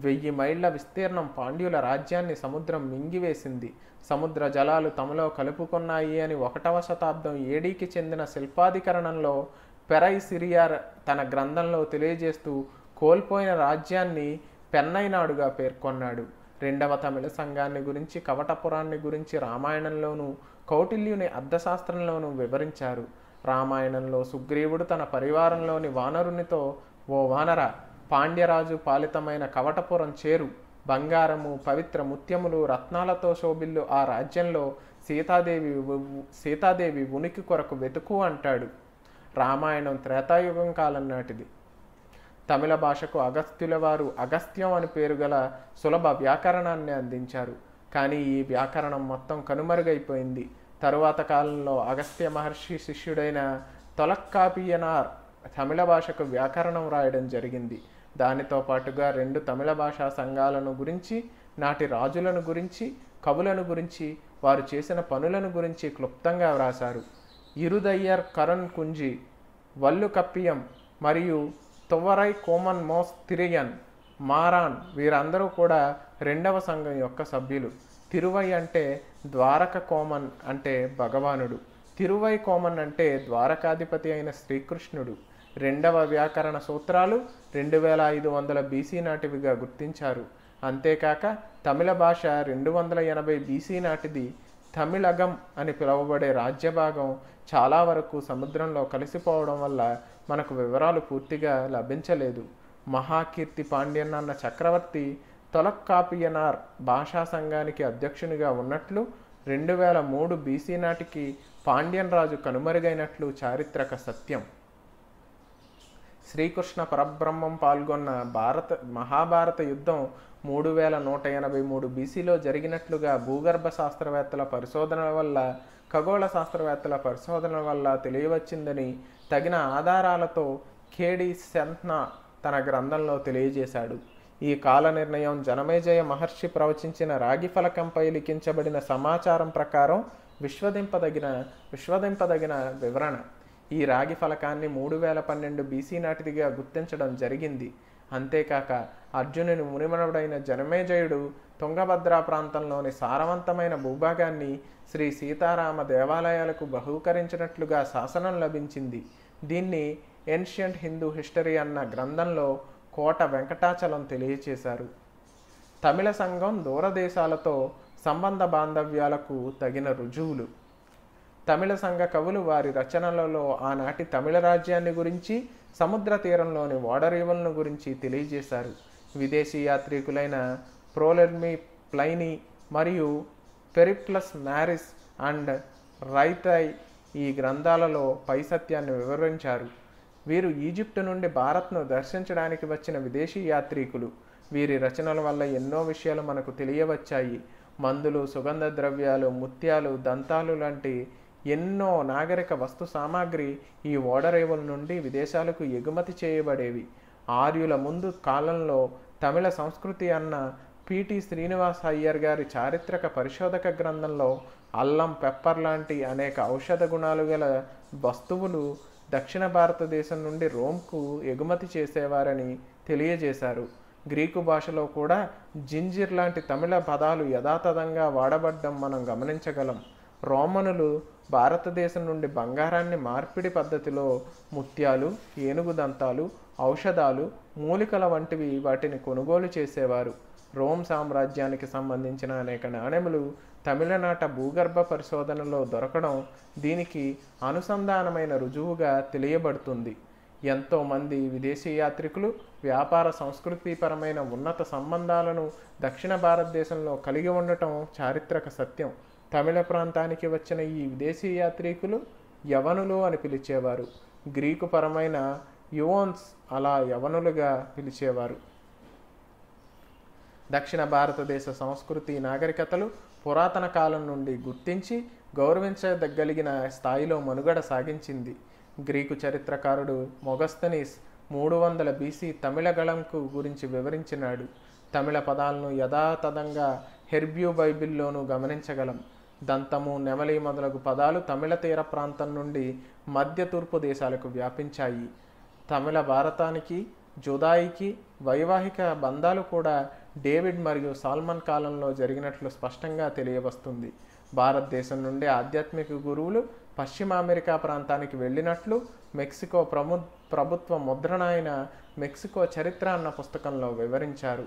వెయ్యి మైళ్ళ విస్తీర్ణం పాండ్యుల రాజ్యాన్ని సముద్రం మింగివేసింది సముద్ర జలాలు తమలో కలుపుకున్నాయి అని ఒకటవ శతాబ్దం ఏడీకి చెందిన శిల్పాధికరణంలో పెరై సిరియార్ తన గ్రంథంలో తెలియజేస్తూ కోల్పోయిన రాజ్యాన్ని పెన్నైనాడుగా పేర్కొన్నాడు రెండవ తమిళ సంఘాన్ని గురించి కవటపురాన్ని గురించి రామాయణంలోనూ కౌటిల్యుని అర్థశాస్త్రంలోనూ వివరించారు రామాయణంలో సుగ్రీవుడు తన పరివారంలోని వానరునితో ఓ వానర పాండ్యరాజు పాలితమైన కవటపురం చేరు బంగారము పవిత్ర ముత్యములు రత్నాలతో శోభిల్లు ఆ రాజ్యంలో సీతాదేవి సీతాదేవి ఉనికి కొరకు వెతుకు అంటాడు రామాయణం త్రేతాయుగం కాలం నాటిది తమిళ భాషకు అగస్త్యుల వారు అగస్త్యం అని పేరు గల సులభ వ్యాకరణాన్ని అందించారు కానీ ఈ వ్యాకరణం మొత్తం కనుమరుగైపోయింది తరువాత కాలంలో అగస్త్య మహర్షి శిష్యుడైన తొలక్కాపియనార్ తమిళ భాషకు వ్యాకరణం రాయడం జరిగింది దానితో పాటుగా రెండు తమిళ భాషా సంఘాలను గురించి నాటి రాజులను గురించి కవులను గురించి వారు చేసిన పనులను గురించి క్లుప్తంగా వ్రాశారు ఇరుదయ్యర్ కరణ్ కుంజి వల్లు కప్పియం మరియు తువ్వరై కోమన్ మోస్ తిరియన్ మారాన్ వీరందరూ కూడా రెండవ సంఘం యొక్క సభ్యులు తిరువై అంటే ద్వారక కోమన్ అంటే భగవానుడు తిరువై కోమన్ అంటే ద్వారకాధిపతి అయిన శ్రీకృష్ణుడు రెండవ వ్యాకరణ సూత్రాలు రెండు వేల ఐదు వందల బీసీ నాటివిగా గుర్తించారు అంతేకాక తమిళ భాష రెండు వందల ఎనభై బీసీ నాటిది తమిళగం అని పిలువబడే రాజ్యభాగం చాలా వరకు సముద్రంలో కలిసిపోవడం వల్ల మనకు వివరాలు పూర్తిగా లభించలేదు మహాకీర్తి పాండ్యన్ అన్న చక్రవర్తి తొలక్కాపియనార్ భాషా సంఘానికి అధ్యక్షునిగా ఉన్నట్లు రెండు వేల మూడు బీసీ నాటికి పాండ్యన్ రాజు కనుమరుగైనట్లు చారిత్రక సత్యం శ్రీకృష్ణ పరబ్రహ్మం పాల్గొన్న భారత మహాభారత యుద్ధం మూడు వేల నూట ఎనభై మూడు బీసీలో జరిగినట్లుగా భూగర్భ శాస్త్రవేత్తల పరిశోధనల వల్ల ఖగోళ శాస్త్రవేత్తల పరిశోధనల వల్ల తెలియవచ్చిందని తగిన ఆధారాలతో కేడి సెంత్నా తన గ్రంథంలో తెలియజేశాడు ఈ కాల నిర్ణయం జనమేజయ మహర్షి ప్రవచించిన రాగి ఫలకంపై లిఖించబడిన సమాచారం ప్రకారం విశ్వదింపదగిన విశ్వదింపదగిన వివరణ ఈ రాగి ఫలకాన్ని మూడు వేల పన్నెండు బీసీ నాటిదిగా గుర్తించడం జరిగింది అంతేకాక అర్జునుని మునిమనవుడైన జనమేజయుడు తుంగభద్రా ప్రాంతంలోని సారవంతమైన భూభాగాన్ని శ్రీ సీతారామ దేవాలయాలకు బహూకరించినట్లుగా శాసనం లభించింది దీన్ని ఏన్షియంట్ హిందూ హిస్టరీ అన్న గ్రంథంలో కోట వెంకటాచలం తెలియచేశారు తమిళ సంఘం దూరదేశాలతో సంబంధ బాంధవ్యాలకు తగిన రుజువులు తమిళ సంఘ కవులు వారి రచనలలో ఆనాటి తమిళ రాజ్యాన్ని గురించి సముద్ర తీరంలోని ఓడరేవులను గురించి తెలియజేశారు విదేశీ యాత్రికులైన ప్రోలెర్మి ప్లైని మరియు పెరిప్లస్ మ్యారిస్ అండ్ రైతై ఈ గ్రంథాలలో పై సత్యాన్ని వివరించారు వీరు ఈజిప్టు నుండి భారత్ను దర్శించడానికి వచ్చిన విదేశీ యాత్రికులు వీరి రచనల వల్ల ఎన్నో విషయాలు మనకు తెలియవచ్చాయి మందులు సుగంధ ద్రవ్యాలు ముత్యాలు దంతాలు లాంటి ఎన్నో నాగరిక వస్తు సామాగ్రి ఈ ఓడరేవుల నుండి విదేశాలకు ఎగుమతి చేయబడేవి ఆర్యుల ముందు కాలంలో తమిళ సంస్కృతి అన్న పిటి శ్రీనివాస్ అయ్యర్ గారి చారిత్రక పరిశోధక గ్రంథంలో అల్లం పెప్పర్ లాంటి అనేక ఔషధ గుణాలు గల వస్తువులు దక్షిణ భారతదేశం నుండి రోమ్కు ఎగుమతి చేసేవారని తెలియజేశారు గ్రీకు భాషలో కూడా జింజిర్ లాంటి తమిళ పదాలు యథాతథంగా వాడబడ్డం మనం గమనించగలం రోమనులు భారతదేశం నుండి బంగారాన్ని మార్పిడి పద్ధతిలో ముత్యాలు ఏనుగు దంతాలు ఔషధాలు మూలికల వంటివి వాటిని కొనుగోలు చేసేవారు రోమ్ సామ్రాజ్యానికి సంబంధించిన అనేక నాణెములు తమిళనాట భూగర్భ పరిశోధనలో దొరకడం దీనికి అనుసంధానమైన రుజువుగా తెలియబడుతుంది ఎంతోమంది విదేశీ యాత్రికులు వ్యాపార సంస్కృతిపరమైన ఉన్నత సంబంధాలను దక్షిణ భారతదేశంలో కలిగి ఉండటం చారిత్రక సత్యం తమిళ ప్రాంతానికి వచ్చిన ఈ విదేశీ యాత్రికులు యవనులు అని పిలిచేవారు గ్రీకు పరమైన యువోన్స్ అలా యవనులుగా పిలిచేవారు దక్షిణ భారతదేశ సంస్కృతి నాగరికతలు పురాతన కాలం నుండి గుర్తించి గౌరవించదగ్గలిగిన స్థాయిలో మనుగడ సాగించింది గ్రీకు చరిత్రకారుడు మొగస్తనీస్ మూడు వందల బీసీ తమిళగళంకు గురించి వివరించినాడు తమిళ పదాలను యథాతథంగా హెర్బ్యూ బైబిల్లోనూ గమనించగలం దంతము నెమలి మొదలగు పదాలు తమిళ తీర ప్రాంతం నుండి మధ్య తూర్పు దేశాలకు వ్యాపించాయి తమిళ భారతానికి జుదాయికి వైవాహిక బంధాలు కూడా డేవిడ్ మరియు సాల్మన్ కాలంలో జరిగినట్లు స్పష్టంగా తెలియవస్తుంది భారతదేశం నుండి ఆధ్యాత్మిక గురువులు పశ్చిమ అమెరికా ప్రాంతానికి వెళ్ళినట్లు మెక్సికో ప్రము ప్రభుత్వ ముద్రణ అయిన మెక్సికో చరిత్ర అన్న పుస్తకంలో వివరించారు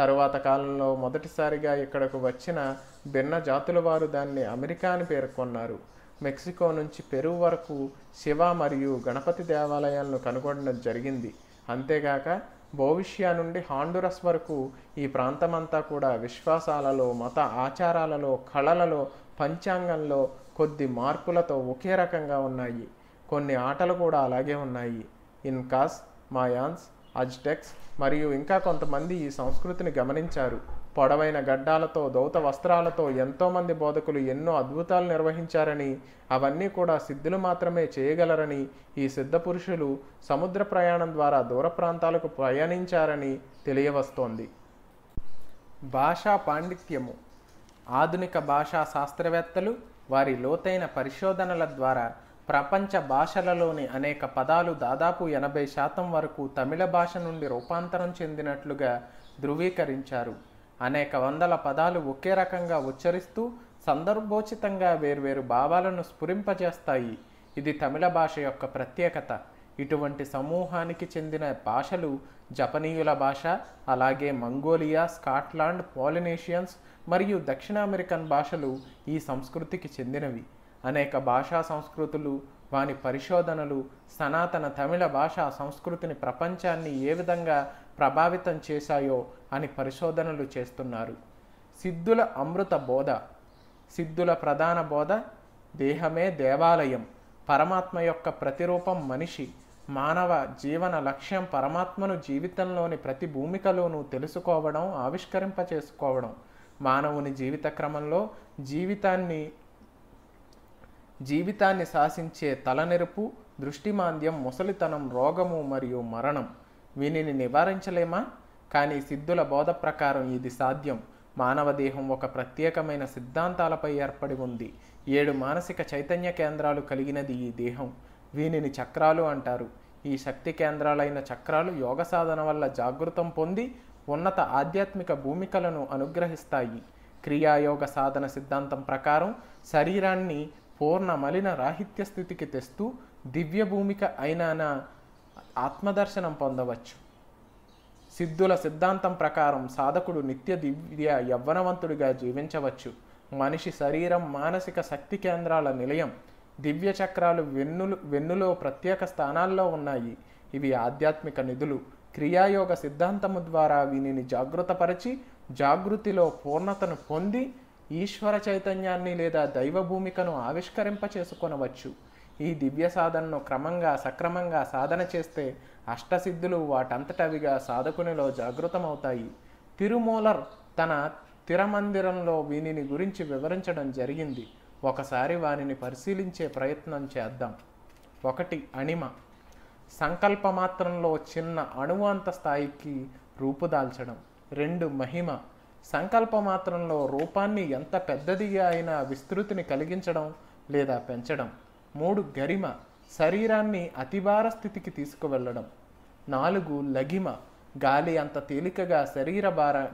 తరువాత కాలంలో మొదటిసారిగా ఇక్కడకు వచ్చిన భిన్న జాతుల వారు దాన్ని అమెరికా అని పేర్కొన్నారు మెక్సికో నుంచి పెరు వరకు శివ మరియు గణపతి దేవాలయాలను కనుగొనడం జరిగింది అంతేగాక భవిష్యా నుండి హాండురస్ వరకు ఈ ప్రాంతమంతా కూడా విశ్వాసాలలో మత ఆచారాలలో కళలలో పంచాంగంలో కొద్ది మార్పులతో ఒకే రకంగా ఉన్నాయి కొన్ని ఆటలు కూడా అలాగే ఉన్నాయి ఇన్కాస్ మాయాన్స్ అజ్టెక్స్ మరియు ఇంకా కొంతమంది ఈ సంస్కృతిని గమనించారు పొడవైన గడ్డాలతో దౌత వస్త్రాలతో ఎంతోమంది బోధకులు ఎన్నో అద్భుతాలు నిర్వహించారని అవన్నీ కూడా సిద్ధులు మాత్రమే చేయగలరని ఈ సిద్ధ పురుషులు సముద్ర ప్రయాణం ద్వారా దూర ప్రాంతాలకు ప్రయాణించారని తెలియవస్తోంది భాషా పాండిత్యము ఆధునిక భాషా శాస్త్రవేత్తలు వారి లోతైన పరిశోధనల ద్వారా ప్రపంచ భాషలలోని అనేక పదాలు దాదాపు ఎనభై శాతం వరకు తమిళ భాష నుండి రూపాంతరం చెందినట్లుగా ధృవీకరించారు అనేక వందల పదాలు ఒకే రకంగా ఉచ్చరిస్తూ సందర్భోచితంగా వేర్వేరు భావాలను స్ఫురింపజేస్తాయి ఇది తమిళ భాష యొక్క ప్రత్యేకత ఇటువంటి సమూహానికి చెందిన భాషలు జపనీయుల భాష అలాగే మంగోలియా స్కాట్లాండ్ పాలినేషియన్స్ మరియు దక్షిణ అమెరికన్ భాషలు ఈ సంస్కృతికి చెందినవి అనేక భాషా సంస్కృతులు వాని పరిశోధనలు సనాతన తమిళ భాషా సంస్కృతిని ప్రపంచాన్ని ఏ విధంగా ప్రభావితం చేశాయో అని పరిశోధనలు చేస్తున్నారు సిద్ధుల అమృత బోధ సిద్ధుల ప్రధాన బోధ దేహమే దేవాలయం పరమాత్మ యొక్క ప్రతిరూపం మనిషి మానవ జీవన లక్ష్యం పరమాత్మను జీవితంలోని ప్రతి భూమికలోనూ తెలుసుకోవడం ఆవిష్కరింపచేసుకోవడం మానవుని జీవిత క్రమంలో జీవితాన్ని జీవితాన్ని శాసించే తలనెరుపు దృష్టిమాంద్యం ముసలితనం రోగము మరియు మరణం వీనిని నివారించలేమా కానీ సిద్ధుల బోధ ప్రకారం ఇది సాధ్యం మానవ దేహం ఒక ప్రత్యేకమైన సిద్ధాంతాలపై ఏర్పడి ఉంది ఏడు మానసిక చైతన్య కేంద్రాలు కలిగినది ఈ దేహం వీనిని చక్రాలు అంటారు ఈ శక్తి కేంద్రాలైన చక్రాలు యోగ సాధన వల్ల జాగృతం పొంది ఉన్నత ఆధ్యాత్మిక భూమికలను అనుగ్రహిస్తాయి క్రియాయోగ సాధన సిద్ధాంతం ప్రకారం శరీరాన్ని పూర్ణ మలిన రాహిత్య స్థితికి తెస్తూ దివ్య భూమిక అయిన ఆత్మదర్శనం పొందవచ్చు సిద్ధుల సిద్ధాంతం ప్రకారం సాధకుడు నిత్య దివ్య యవ్వనవంతుడిగా జీవించవచ్చు మనిషి శరీరం మానసిక శక్తి కేంద్రాల నిలయం దివ్య చక్రాలు వెన్నులు వెన్నులో ప్రత్యేక స్థానాల్లో ఉన్నాయి ఇవి ఆధ్యాత్మిక నిధులు క్రియాయోగ సిద్ధాంతము ద్వారా వీనిని జాగృతపరచి జాగృతిలో పూర్ణతను పొంది ఈశ్వర చైతన్యాన్ని లేదా దైవభూమికను ఆవిష్కరింపచేసుకొనవచ్చు ఆవిష్కరింప చేసుకొనవచ్చు ఈ దివ్య సాధనను క్రమంగా సక్రమంగా సాధన చేస్తే అష్టసిద్ధులు వాటంతటవిగా సాధకునిలో జాగృతమవుతాయి తిరుమూలర్ తన తిరమందిరంలో వీనిని గురించి వివరించడం జరిగింది ఒకసారి వానిని పరిశీలించే ప్రయత్నం చేద్దాం ఒకటి అణిమ సంకల్ప మాత్రంలో చిన్న అణువాంత స్థాయికి రూపుదాల్చడం రెండు మహిమ సంకల్ప మాత్రంలో రూపాన్ని ఎంత పెద్దదిగా అయినా విస్తృతిని కలిగించడం లేదా పెంచడం మూడు గరిమ శరీరాన్ని అతిభార స్థితికి తీసుకువెళ్ళడం నాలుగు లగిమ గాలి అంత తేలికగా శరీర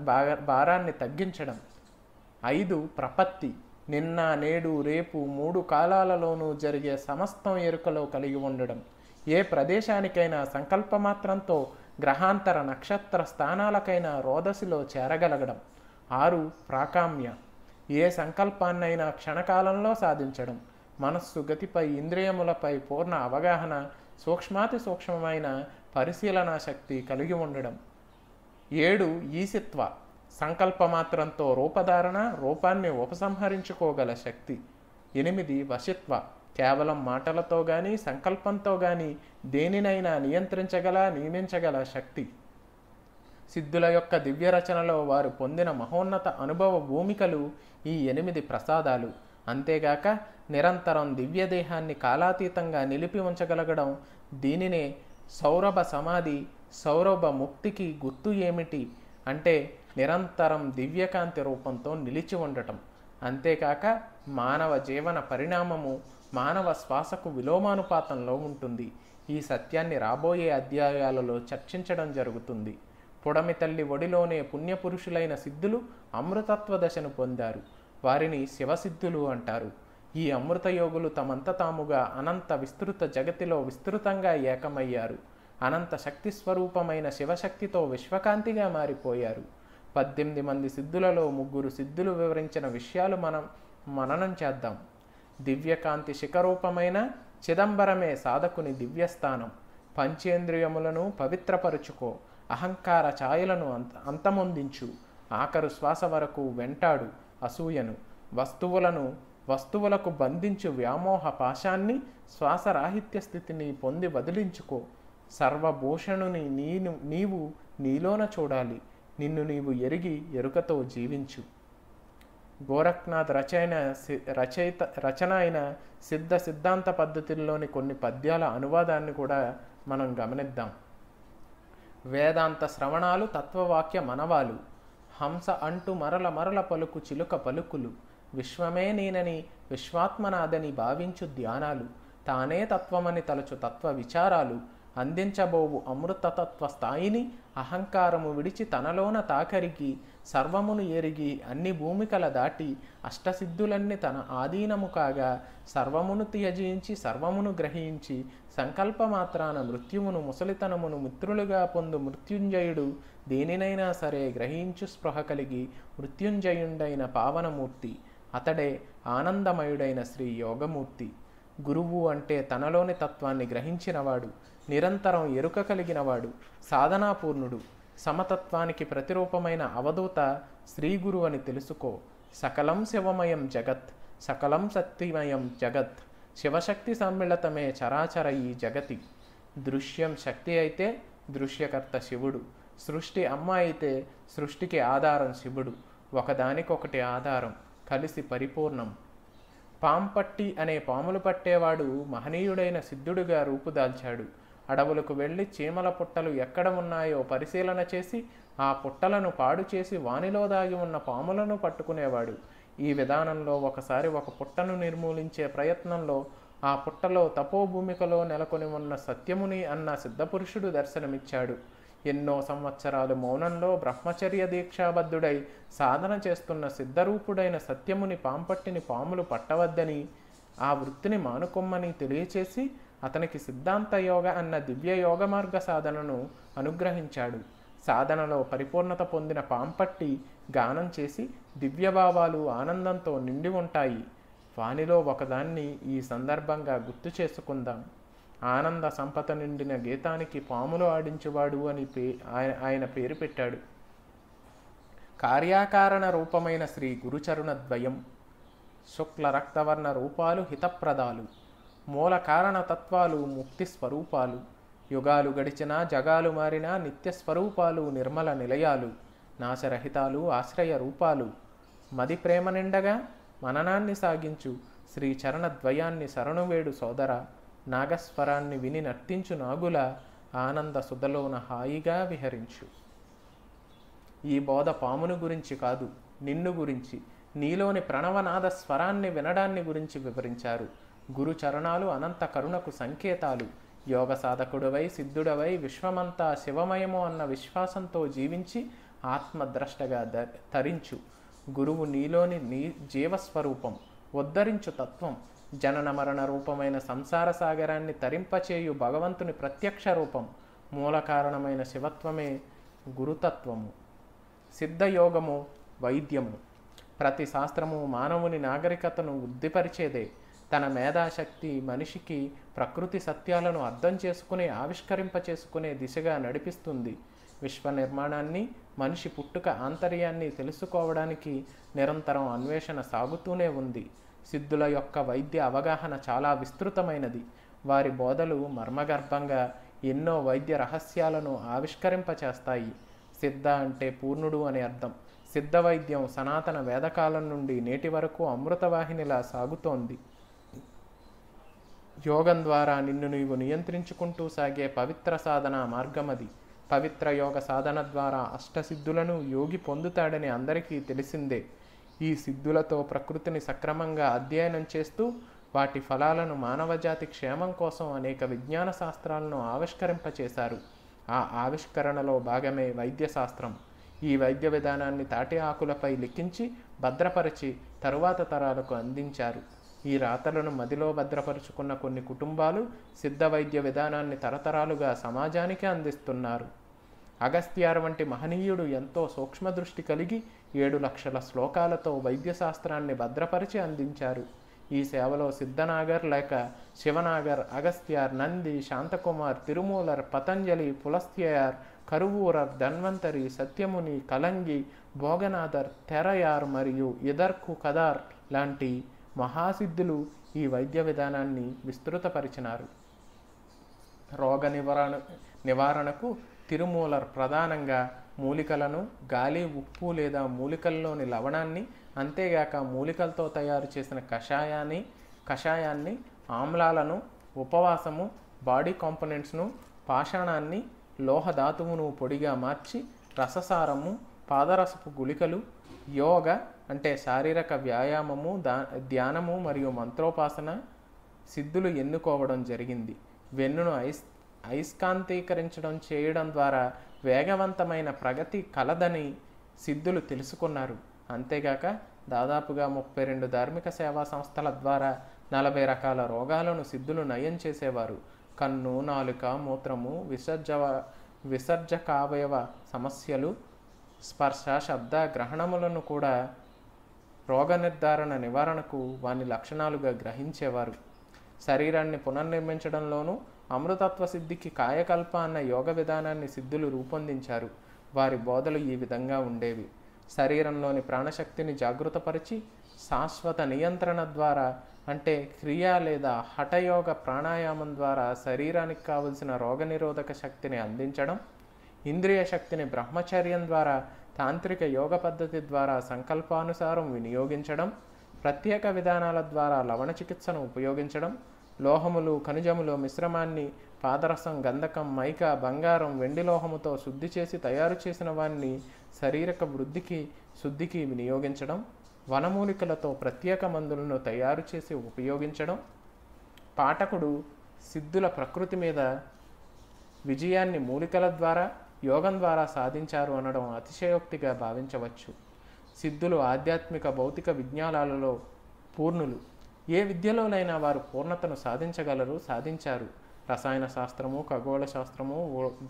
భార భారాన్ని తగ్గించడం ఐదు ప్రపత్తి నిన్న నేడు రేపు మూడు కాలాలలోనూ జరిగే సమస్తం ఎరుకలో కలిగి ఉండడం ఏ ప్రదేశానికైనా సంకల్పమాత్రంతో గ్రహాంతర నక్షత్ర స్థానాలకైనా రోదసిలో చేరగలగడం ఆరు ప్రాకామ్య ఏ సంకల్పాన్నైనా క్షణకాలంలో సాధించడం మనస్సు గతిపై ఇంద్రియములపై పూర్ణ అవగాహన సూక్ష్మాతి సూక్ష్మమైన పరిశీలన శక్తి కలిగి ఉండడం ఏడు ఈశిత్వ సంకల్పమాత్రంతో రూపధారణ రూపాన్ని ఉపసంహరించుకోగల శక్తి ఎనిమిది వశిత్వ కేవలం మాటలతో కానీ సంకల్పంతో కానీ దేనినైనా నియంత్రించగల నియమించగల శక్తి సిద్ధుల యొక్క దివ్య రచనలో వారు పొందిన మహోన్నత అనుభవ భూమికలు ఈ ఎనిమిది ప్రసాదాలు అంతేగాక నిరంతరం దివ్యదేహాన్ని కాలాతీతంగా నిలిపి ఉంచగలగడం దీనినే సౌరభ సమాధి సౌరభ ముక్తికి గుర్తు ఏమిటి అంటే నిరంతరం దివ్యకాంతి రూపంతో నిలిచి ఉండటం అంతేకాక మానవ జీవన పరిణామము మానవ శ్వాసకు విలోమానుపాతంలో ఉంటుంది ఈ సత్యాన్ని రాబోయే అధ్యాయాలలో చర్చించడం జరుగుతుంది పొడమి తల్లి ఒడిలోనే పుణ్యపురుషులైన సిద్ధులు అమృతత్వ దశను పొందారు వారిని శివసిద్ధులు అంటారు ఈ అమృత యోగులు తమంత తాముగా అనంత విస్తృత జగతిలో విస్తృతంగా ఏకమయ్యారు అనంత శక్తి స్వరూపమైన శివశక్తితో విశ్వకాంతిగా మారిపోయారు పద్దెనిమిది మంది సిద్ధులలో ముగ్గురు సిద్ధులు వివరించిన విషయాలు మనం మననం చేద్దాం దివ్యకాంతి శిఖరూపమైన చిదంబరమే సాధకుని దివ్యస్థానం పంచేంద్రియములను పవిత్రపరుచుకో అహంకార ఛాయలను అంత అంతమొందించు ఆఖరు శ్వాస వరకు వెంటాడు అసూయను వస్తువులను వస్తువులకు బంధించు వ్యామోహ పాశాన్ని శ్వాసరాహిత్య స్థితిని పొంది వదిలించుకో సర్వభూషణుని నీను నీవు నీలోన చూడాలి నిన్ను నీవు ఎరిగి ఎరుకతో జీవించు గోరఖ్నాథ్ రచయిన రచయిత రచన అయిన సిద్ధ సిద్ధాంత పద్ధతుల్లోని కొన్ని పద్యాల అనువాదాన్ని కూడా మనం గమనిద్దాం వేదాంత శ్రవణాలు తత్వవాక్య మనవాలు హంస అంటూ మరల మరల పలుకు చిలుక పలుకులు విశ్వమే నేనని విశ్వాత్మనాదని భావించు ధ్యానాలు తానే తత్వమని తలచు తత్వ విచారాలు అందించబోవు అమృతతత్వ స్థాయిని అహంకారము విడిచి తనలోన తాకరిగి సర్వమును ఎరిగి అన్ని భూమికల దాటి అష్టసిద్ధులన్నీ తన ఆధీనము కాగా సర్వమును త్యజించి సర్వమును గ్రహించి సంకల్పమాత్రాన మృత్యుమును ముసలితనమును మిత్రులుగా పొందు మృత్యుంజయుడు దేనినైనా సరే గ్రహించు స్పృహ కలిగి మృత్యుంజయుండైన పావనమూర్తి అతడే ఆనందమయుడైన శ్రీ యోగమూర్తి గురువు అంటే తనలోని తత్వాన్ని గ్రహించినవాడు నిరంతరం ఎరుక కలిగినవాడు సాధనాపూర్ణుడు సమతత్వానికి ప్రతిరూపమైన అవధూత శ్రీగురు అని తెలుసుకో సకలం శివమయం జగత్ సకలం శక్తిమయం జగత్ శివశక్తి సమ్మిళతమే చరాచర ఈ జగతి దృశ్యం శక్తి అయితే దృశ్యకర్త శివుడు సృష్టి అమ్మ అయితే సృష్టికి ఆధారం శివుడు ఒకదానికొకటి ఆధారం కలిసి పరిపూర్ణం పాంపట్టి అనే పాములు పట్టేవాడు మహనీయుడైన సిద్ధుడుగా రూపుదాల్చాడు అడవులకు వెళ్ళి చీమల పుట్టలు ఎక్కడ ఉన్నాయో పరిశీలన చేసి ఆ పుట్టలను పాడు చేసి వానిలో దాగి ఉన్న పాములను పట్టుకునేవాడు ఈ విధానంలో ఒకసారి ఒక పుట్టను నిర్మూలించే ప్రయత్నంలో ఆ పుట్టలో తపోభూమికలో నెలకొని ఉన్న సత్యముని అన్న సిద్ధపురుషుడు దర్శనమిచ్చాడు ఎన్నో సంవత్సరాలు మౌనంలో బ్రహ్మచర్య దీక్షాబద్ధుడై సాధన చేస్తున్న సిద్ధరూపుడైన సత్యముని పాంపట్టిని పాములు పట్టవద్దని ఆ వృత్తిని మానుకొమ్మని తెలియచేసి అతనికి సిద్ధాంత యోగ అన్న దివ్య యోగ మార్గ సాధనను అనుగ్రహించాడు సాధనలో పరిపూర్ణత పొందిన పాంపట్టి గానం చేసి దివ్యభావాలు ఆనందంతో నిండి ఉంటాయి వానిలో ఒకదాన్ని ఈ సందర్భంగా గుర్తు చేసుకుందాం ఆనంద సంపద నిండిన గీతానికి పాములు ఆడించువాడు అని పే ఆయన పేరు పెట్టాడు కార్యాకారణ రూపమైన శ్రీ గురుచరుణ ద్వయం శుక్ల రక్తవర్ణ రూపాలు హితప్రదాలు మూల కారణ తత్వాలు ముక్తి స్వరూపాలు యుగాలు గడిచినా జగాలు మారినా నిత్య స్వరూపాలు నిర్మల నిలయాలు నాశరహితాలు ఆశ్రయ రూపాలు మది ప్రేమ నిండగా మననాన్ని సాగించు శ్రీ చరణద్వయాన్ని శరణువేడు సోదరా నాగస్వరాన్ని విని నర్తించు నాగుల ఆనంద సుధలోన హాయిగా విహరించు ఈ బోధ పామును గురించి కాదు నిన్ను గురించి నీలోని ప్రణవనాద స్వరాన్ని వినడాన్ని గురించి వివరించారు గురు చరణాలు అనంత కరుణకు సంకేతాలు యోగ సాధకుడవై సిద్ధుడవై విశ్వమంతా శివమయము అన్న విశ్వాసంతో జీవించి ఆత్మద్రష్టగా ధరించు గురువు నీలోని నీ జీవస్వరూపం ఉద్ధరించు తత్వం జనన మరణ రూపమైన సంసార సాగరాన్ని తరింపచేయు భగవంతుని ప్రత్యక్ష రూపం మూల కారణమైన శివత్వమే గురుతత్వము సిద్ధయోగము వైద్యము ప్రతి శాస్త్రము మానవుని నాగరికతను వృద్ధిపరిచేదే తన మేధాశక్తి మనిషికి ప్రకృతి సత్యాలను అర్థం చేసుకుని ఆవిష్కరింపచేసుకునే దిశగా నడిపిస్తుంది విశ్వ నిర్మాణాన్ని మనిషి పుట్టుక ఆంతర్యాన్ని తెలుసుకోవడానికి నిరంతరం అన్వేషణ సాగుతూనే ఉంది సిద్ధుల యొక్క వైద్య అవగాహన చాలా విస్తృతమైనది వారి బోధలు మర్మగర్భంగా ఎన్నో వైద్య రహస్యాలను ఆవిష్కరింపచేస్తాయి సిద్ధ అంటే పూర్ణుడు అని అర్థం సిద్ధ వైద్యం సనాతన వేదకాలం నుండి నేటి వరకు అమృతవాహినిలా సాగుతోంది యోగం ద్వారా నిన్ను నీవు నియంత్రించుకుంటూ సాగే పవిత్ర సాధన మార్గమది పవిత్ర యోగ సాధన ద్వారా అష్టసిద్ధులను యోగి పొందుతాడని అందరికీ తెలిసిందే ఈ సిద్ధులతో ప్రకృతిని సక్రమంగా అధ్యయనం చేస్తూ వాటి ఫలాలను మానవజాతి క్షేమం కోసం అనేక విజ్ఞాన శాస్త్రాలను ఆవిష్కరింపచేశారు ఆ ఆవిష్కరణలో భాగమే వైద్యశాస్త్రం ఈ వైద్య విధానాన్ని తాటి ఆకులపై లిఖించి భద్రపరిచి తరువాత తరాలకు అందించారు ఈ రాతలను మదిలో భద్రపరుచుకున్న కొన్ని కుటుంబాలు సిద్ధ వైద్య విధానాన్ని తరతరాలుగా సమాజానికి అందిస్తున్నారు అగస్త్యార్ వంటి మహనీయుడు ఎంతో సూక్ష్మదృష్టి కలిగి ఏడు లక్షల శ్లోకాలతో వైద్యశాస్త్రాన్ని భద్రపరిచి అందించారు ఈ సేవలో సిద్ధనాగర్ లేక శివనాగర్ అగస్త్యార్ నంది శాంతకుమార్ తిరుమూలర్ పతంజలి పులస్త్యయార్ కరువూరర్ ధన్వంతరి సత్యముని కలంగి భోగనాథర్ తెరయార్ మరియు ఇదర్కు కదార్ లాంటి మహాసిద్ధులు ఈ వైద్య విధానాన్ని విస్తృతపరిచినారు రోగ నివారణ నివారణకు తిరుమూలర్ ప్రధానంగా మూలికలను గాలి ఉప్పు లేదా మూలికల్లోని లవణాన్ని అంతేగాక మూలికలతో తయారు చేసిన కషాయాన్ని కషాయాన్ని ఆమ్లాలను ఉపవాసము బాడీ కాంపోనెంట్స్ను పాషాణాన్ని లోహధాతువును పొడిగా మార్చి రససారము పాదరసపు గుళికలు యోగ అంటే శారీరక వ్యాయామము దా ధ్యానము మరియు మంత్రోపాసన సిద్ధులు ఎన్నుకోవడం జరిగింది వెన్నును ఐస్ ఐస్కాంతీకరించడం చేయడం ద్వారా వేగవంతమైన ప్రగతి కలదని సిద్ధులు తెలుసుకున్నారు అంతేగాక దాదాపుగా ముప్పై రెండు ధార్మిక సేవా సంస్థల ద్వారా నలభై రకాల రోగాలను సిద్ధులు నయం చేసేవారు కన్ను నాలుక మూత్రము విసర్జవ విసర్జకావయవ సమస్యలు స్పర్శ శబ్ద గ్రహణములను కూడా రోగ నిర్ధారణ నివారణకు వాని లక్షణాలుగా గ్రహించేవారు శరీరాన్ని పునర్నిర్మించడంలోనూ అమృతత్వ సిద్ధికి కాయకల్ప అన్న యోగ విధానాన్ని సిద్ధులు రూపొందించారు వారి బోధలు ఈ విధంగా ఉండేవి శరీరంలోని ప్రాణశక్తిని జాగృతపరిచి శాశ్వత నియంత్రణ ద్వారా అంటే క్రియ లేదా హఠయోగ ప్రాణాయామం ద్వారా శరీరానికి కావలసిన రోగనిరోధక శక్తిని అందించడం ఇంద్రియ శక్తిని బ్రహ్మచర్యం ద్వారా తాంత్రిక యోగ పద్ధతి ద్వారా సంకల్పానుసారం వినియోగించడం ప్రత్యేక విధానాల ద్వారా లవణ చికిత్సను ఉపయోగించడం లోహములు ఖనిజములు మిశ్రమాన్ని పాదరసం గంధకం మైక బంగారం వెండి లోహముతో శుద్ధి చేసి తయారు చేసిన వాన్ని శారీరక వృద్ధికి శుద్ధికి వినియోగించడం వనమూలికలతో ప్రత్యేక మందులను తయారు చేసి ఉపయోగించడం పాఠకుడు సిద్ధుల ప్రకృతి మీద విజయాన్ని మూలికల ద్వారా యోగం ద్వారా సాధించారు అనడం అతిశయోక్తిగా భావించవచ్చు సిద్ధులు ఆధ్యాత్మిక భౌతిక విజ్ఞానాలలో పూర్ణులు ఏ విద్యలోనైనా వారు పూర్ణతను సాధించగలరు సాధించారు రసాయన శాస్త్రము ఖగోళ శాస్త్రము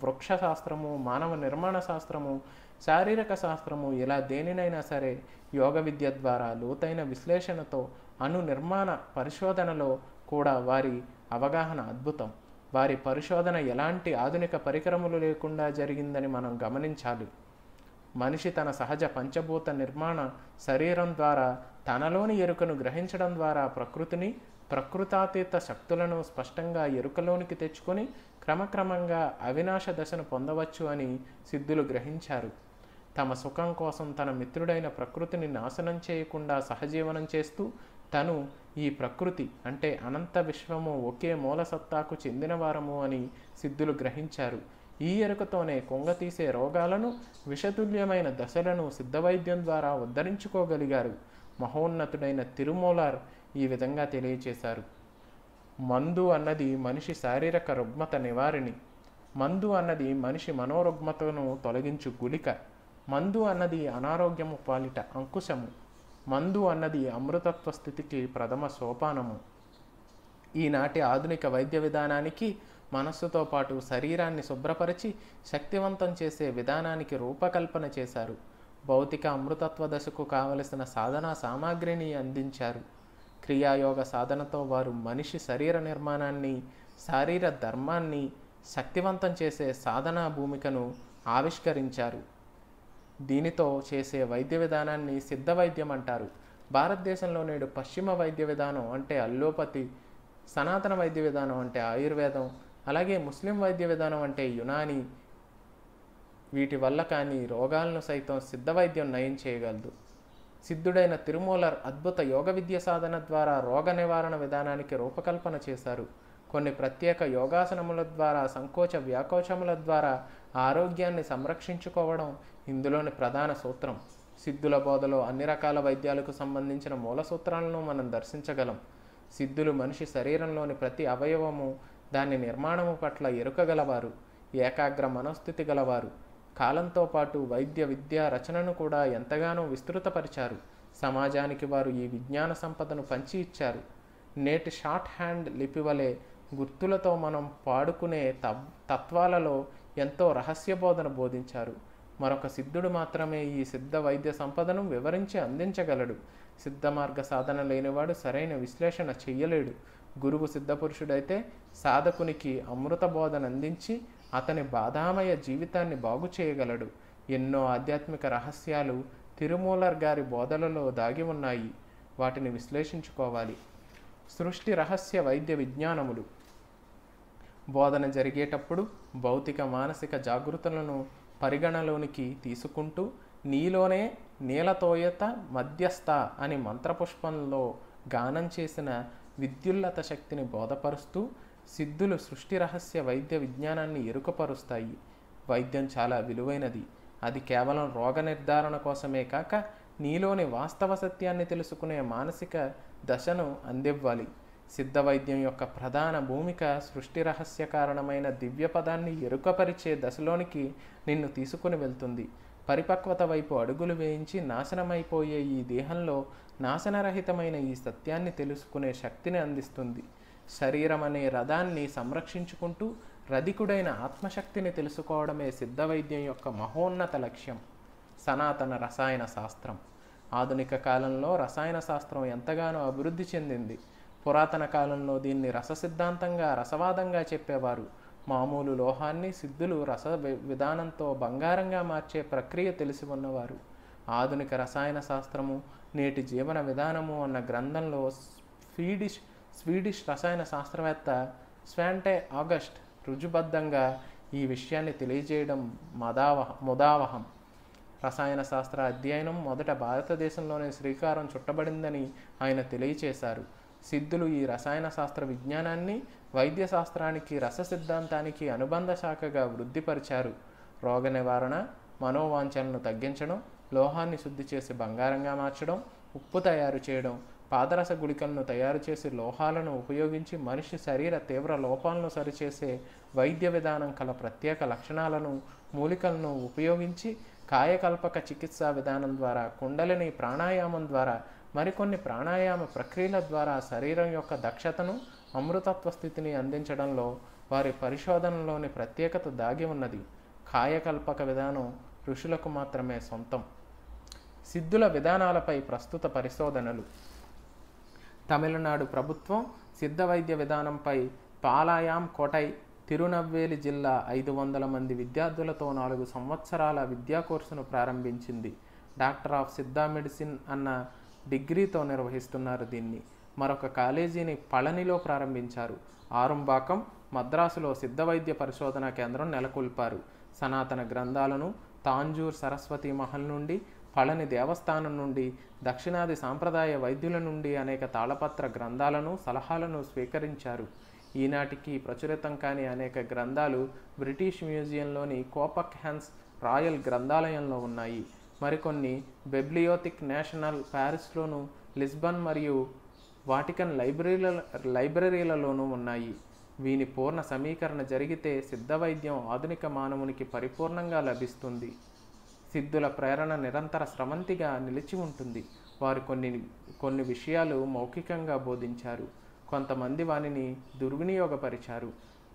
వృక్ష శాస్త్రము మానవ నిర్మాణ శాస్త్రము శారీరక శాస్త్రము ఇలా దేనినైనా సరే యోగ విద్య ద్వారా లోతైన విశ్లేషణతో అణు నిర్మాణ పరిశోధనలో కూడా వారి అవగాహన అద్భుతం వారి పరిశోధన ఎలాంటి ఆధునిక పరికరములు లేకుండా జరిగిందని మనం గమనించాలి మనిషి తన సహజ పంచభూత నిర్మాణ శరీరం ద్వారా తనలోని ఎరుకను గ్రహించడం ద్వారా ప్రకృతిని ప్రకృతాతీత శక్తులను స్పష్టంగా ఎరుకలోనికి తెచ్చుకొని క్రమక్రమంగా అవినాశ దశను పొందవచ్చు అని సిద్ధులు గ్రహించారు తమ సుఖం కోసం తన మిత్రుడైన ప్రకృతిని నాశనం చేయకుండా సహజీవనం చేస్తూ తను ఈ ప్రకృతి అంటే అనంత విశ్వము ఒకే మూల సత్తాకు చెందినవారము అని సిద్ధులు గ్రహించారు ఈ ఎరుకతోనే కొంగ తీసే రోగాలను విషతుల్యమైన దశలను సిద్ధవైద్యం ద్వారా ఉద్ధరించుకోగలిగారు మహోన్నతుడైన తిరుమూలార్ ఈ విధంగా తెలియచేశారు మందు అన్నది మనిషి శారీరక రుగ్మత నివారిణి మందు అన్నది మనిషి మనోరుగ్మతను తొలగించు గుళిక మందు అన్నది అనారోగ్యము పాలిట అంకుశము మందు అన్నది అమృతత్వ స్థితికి ప్రథమ సోపానము ఈనాటి ఆధునిక వైద్య విధానానికి మనస్సుతో పాటు శరీరాన్ని శుభ్రపరిచి శక్తివంతం చేసే విధానానికి రూపకల్పన చేశారు భౌతిక అమృతత్వ దశకు కావలసిన సాధనా సామాగ్రిని అందించారు క్రియాయోగ సాధనతో వారు మనిషి శరీర నిర్మాణాన్ని శారీర ధర్మాన్ని శక్తివంతం చేసే సాధనా భూమికను ఆవిష్కరించారు దీనితో చేసే వైద్య విధానాన్ని సిద్ధ వైద్యం అంటారు భారతదేశంలో నేడు పశ్చిమ వైద్య విధానం అంటే అల్లోపతి సనాతన వైద్య విధానం అంటే ఆయుర్వేదం అలాగే ముస్లిం వైద్య విధానం అంటే యునాని వీటి వల్ల కానీ రోగాలను సైతం సిద్ధవైద్యం నయం చేయగలదు సిద్ధుడైన తిరుమూలర్ అద్భుత యోగ విద్య సాధన ద్వారా రోగ నివారణ విధానానికి రూపకల్పన చేశారు కొన్ని ప్రత్యేక యోగాసనముల ద్వారా సంకోచ వ్యాకోచముల ద్వారా ఆరోగ్యాన్ని సంరక్షించుకోవడం ఇందులోని ప్రధాన సూత్రం సిద్ధుల బోధలో అన్ని రకాల వైద్యాలకు సంబంధించిన మూల సూత్రాలను మనం దర్శించగలం సిద్ధులు మనిషి శరీరంలోని ప్రతి అవయవము దాని నిర్మాణము పట్ల ఎరుకగలవారు ఏకాగ్ర మనస్థితి గలవారు కాలంతో పాటు వైద్య విద్య రచనను కూడా ఎంతగానో విస్తృతపరిచారు సమాజానికి వారు ఈ విజ్ఞాన సంపదను పంచి ఇచ్చారు నేటి షార్ట్ హ్యాండ్ లిపి వలె గుర్తులతో మనం పాడుకునే తత్వాలలో ఎంతో రహస్య బోధన బోధించారు మరొక సిద్ధుడు మాత్రమే ఈ సిద్ధ వైద్య సంపదను వివరించి అందించగలడు సిద్ధ మార్గ సాధన లేనివాడు సరైన విశ్లేషణ చెయ్యలేడు గురువు సిద్ధపురుషుడైతే సాధకునికి అమృత బోధన అందించి అతని బాధామయ జీవితాన్ని బాగు చేయగలడు ఎన్నో ఆధ్యాత్మిక రహస్యాలు తిరుమూలర్ గారి బోధలలో దాగి ఉన్నాయి వాటిని విశ్లేషించుకోవాలి సృష్టి రహస్య వైద్య విజ్ఞానములు బోధన జరిగేటప్పుడు భౌతిక మానసిక జాగృతలను పరిగణలోనికి తీసుకుంటూ నీలోనే నీలతోయత మధ్యస్థ అని మంత్రపుష్పంలో గానం చేసిన విద్యుల్లత శక్తిని బోధపరుస్తూ సిద్ధులు సృష్టి రహస్య వైద్య విజ్ఞానాన్ని ఎరుకపరుస్తాయి వైద్యం చాలా విలువైనది అది కేవలం రోగ నిర్ధారణ కోసమే కాక నీలోని వాస్తవ సత్యాన్ని తెలుసుకునే మానసిక దశను అందివ్వాలి సిద్ధ వైద్యం యొక్క ప్రధాన భూమిక సృష్టి రహస్య కారణమైన దివ్య పదాన్ని ఎరుకపరిచే దశలోనికి నిన్ను తీసుకుని వెళ్తుంది పరిపక్వత వైపు అడుగులు వేయించి నాశనమైపోయే ఈ దేహంలో నాశనరహితమైన ఈ సత్యాన్ని తెలుసుకునే శక్తిని అందిస్తుంది శరీరం అనే రథాన్ని సంరక్షించుకుంటూ రధికుడైన ఆత్మశక్తిని తెలుసుకోవడమే సిద్ధవైద్యం యొక్క మహోన్నత లక్ష్యం సనాతన రసాయన శాస్త్రం ఆధునిక కాలంలో రసాయన శాస్త్రం ఎంతగానో అభివృద్ధి చెందింది పురాతన కాలంలో దీన్ని రససిద్ధాంతంగా రసవాదంగా చెప్పేవారు మామూలు లోహాన్ని సిద్ధులు రస విధానంతో బంగారంగా మార్చే ప్రక్రియ తెలిసి ఉన్నవారు ఆధునిక రసాయన శాస్త్రము నేటి జీవన విధానము అన్న గ్రంథంలో స్వీడిష్ స్వీడిష్ రసాయన శాస్త్రవేత్త స్వాంటే ఆగస్ట్ రుజుబద్ధంగా ఈ విషయాన్ని తెలియజేయడం మదావహ ముదావహం రసాయన శాస్త్ర అధ్యయనం మొదట భారతదేశంలోనే శ్రీకారం చుట్టబడిందని ఆయన తెలియచేశారు సిద్ధులు ఈ రసాయన శాస్త్ర విజ్ఞానాన్ని వైద్య శాస్త్రానికి రస సిద్ధాంతానికి అనుబంధ శాఖగా వృద్ధిపరిచారు రోగ నివారణ మనోవాంఛనను తగ్గించడం లోహాన్ని శుద్ధి చేసి బంగారంగా మార్చడం ఉప్పు తయారు చేయడం పాదరస గుళికలను తయారు చేసే లోహాలను ఉపయోగించి మనిషి శరీర తీవ్ర లోపాలను సరిచేసే వైద్య విధానం కల ప్రత్యేక లక్షణాలను మూలికలను ఉపయోగించి కాయకల్పక చికిత్సా విధానం ద్వారా కుండలిని ప్రాణాయామం ద్వారా మరికొన్ని ప్రాణాయామ ప్రక్రియల ద్వారా శరీరం యొక్క దక్షతను అమృతత్వ స్థితిని అందించడంలో వారి పరిశోధనలోని ప్రత్యేకత దాగి ఉన్నది కాయకల్పక విధానం ఋషులకు మాత్రమే సొంతం సిద్ధుల విధానాలపై ప్రస్తుత పరిశోధనలు తమిళనాడు ప్రభుత్వం సిద్ధ వైద్య విధానంపై పాలాయాం కోటై తిరునవ్వేలి జిల్లా ఐదు వందల మంది విద్యార్థులతో నాలుగు సంవత్సరాల విద్యా కోర్సును ప్రారంభించింది డాక్టర్ ఆఫ్ సిద్ధ మెడిసిన్ అన్న డిగ్రీతో నిర్వహిస్తున్నారు దీన్ని మరొక కాలేజీని పళనిలో ప్రారంభించారు ఆరుంబాకం మద్రాసులో సిద్ధ వైద్య పరిశోధనా కేంద్రం నెలకొల్పారు సనాతన గ్రంథాలను తాంజూర్ సరస్వతి మహల్ నుండి పళని దేవస్థానం నుండి దక్షిణాది సాంప్రదాయ వైద్యుల నుండి అనేక తాళపత్ర గ్రంథాలను సలహాలను స్వీకరించారు ఈనాటికి ప్రచురితం కాని అనేక గ్రంథాలు బ్రిటిష్ మ్యూజియంలోని కోపక్ హ్యాన్స్ రాయల్ గ్రంథాలయంలో ఉన్నాయి మరికొన్ని బెబ్లియోతిక్ నేషనల్ ప్యారిస్లోను లిస్బన్ మరియు వాటికన్ లైబ్రరీల లైబ్రరీలలోనూ ఉన్నాయి వీని పూర్ణ సమీకరణ జరిగితే సిద్ధ వైద్యం ఆధునిక మానవునికి పరిపూర్ణంగా లభిస్తుంది సిద్ధుల ప్రేరణ నిరంతర స్రవంతిగా నిలిచి ఉంటుంది వారు కొన్ని కొన్ని విషయాలు మౌఖికంగా బోధించారు కొంతమంది వానిని దుర్వినియోగపరిచారు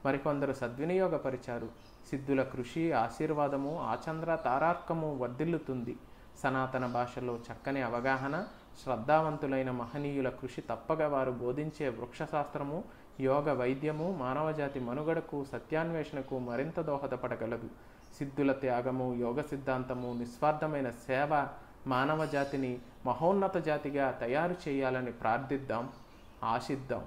మరికొందరు సద్వినియోగపరిచారు సిద్ధుల కృషి ఆశీర్వాదము ఆచంద్ర తారార్కము వర్ధిల్లుతుంది సనాతన భాషలో చక్కని అవగాహన శ్రద్ధావంతులైన మహనీయుల కృషి తప్పగా వారు బోధించే వృక్షశాస్త్రము యోగ వైద్యము మానవజాతి మనుగడకు సత్యాన్వేషణకు మరింత దోహదపడగలదు సిద్ధుల త్యాగము యోగ సిద్ధాంతము నిస్వార్థమైన సేవ మానవ జాతిని మహోన్నత జాతిగా తయారు చేయాలని ప్రార్థిద్దాం ఆశిద్దాం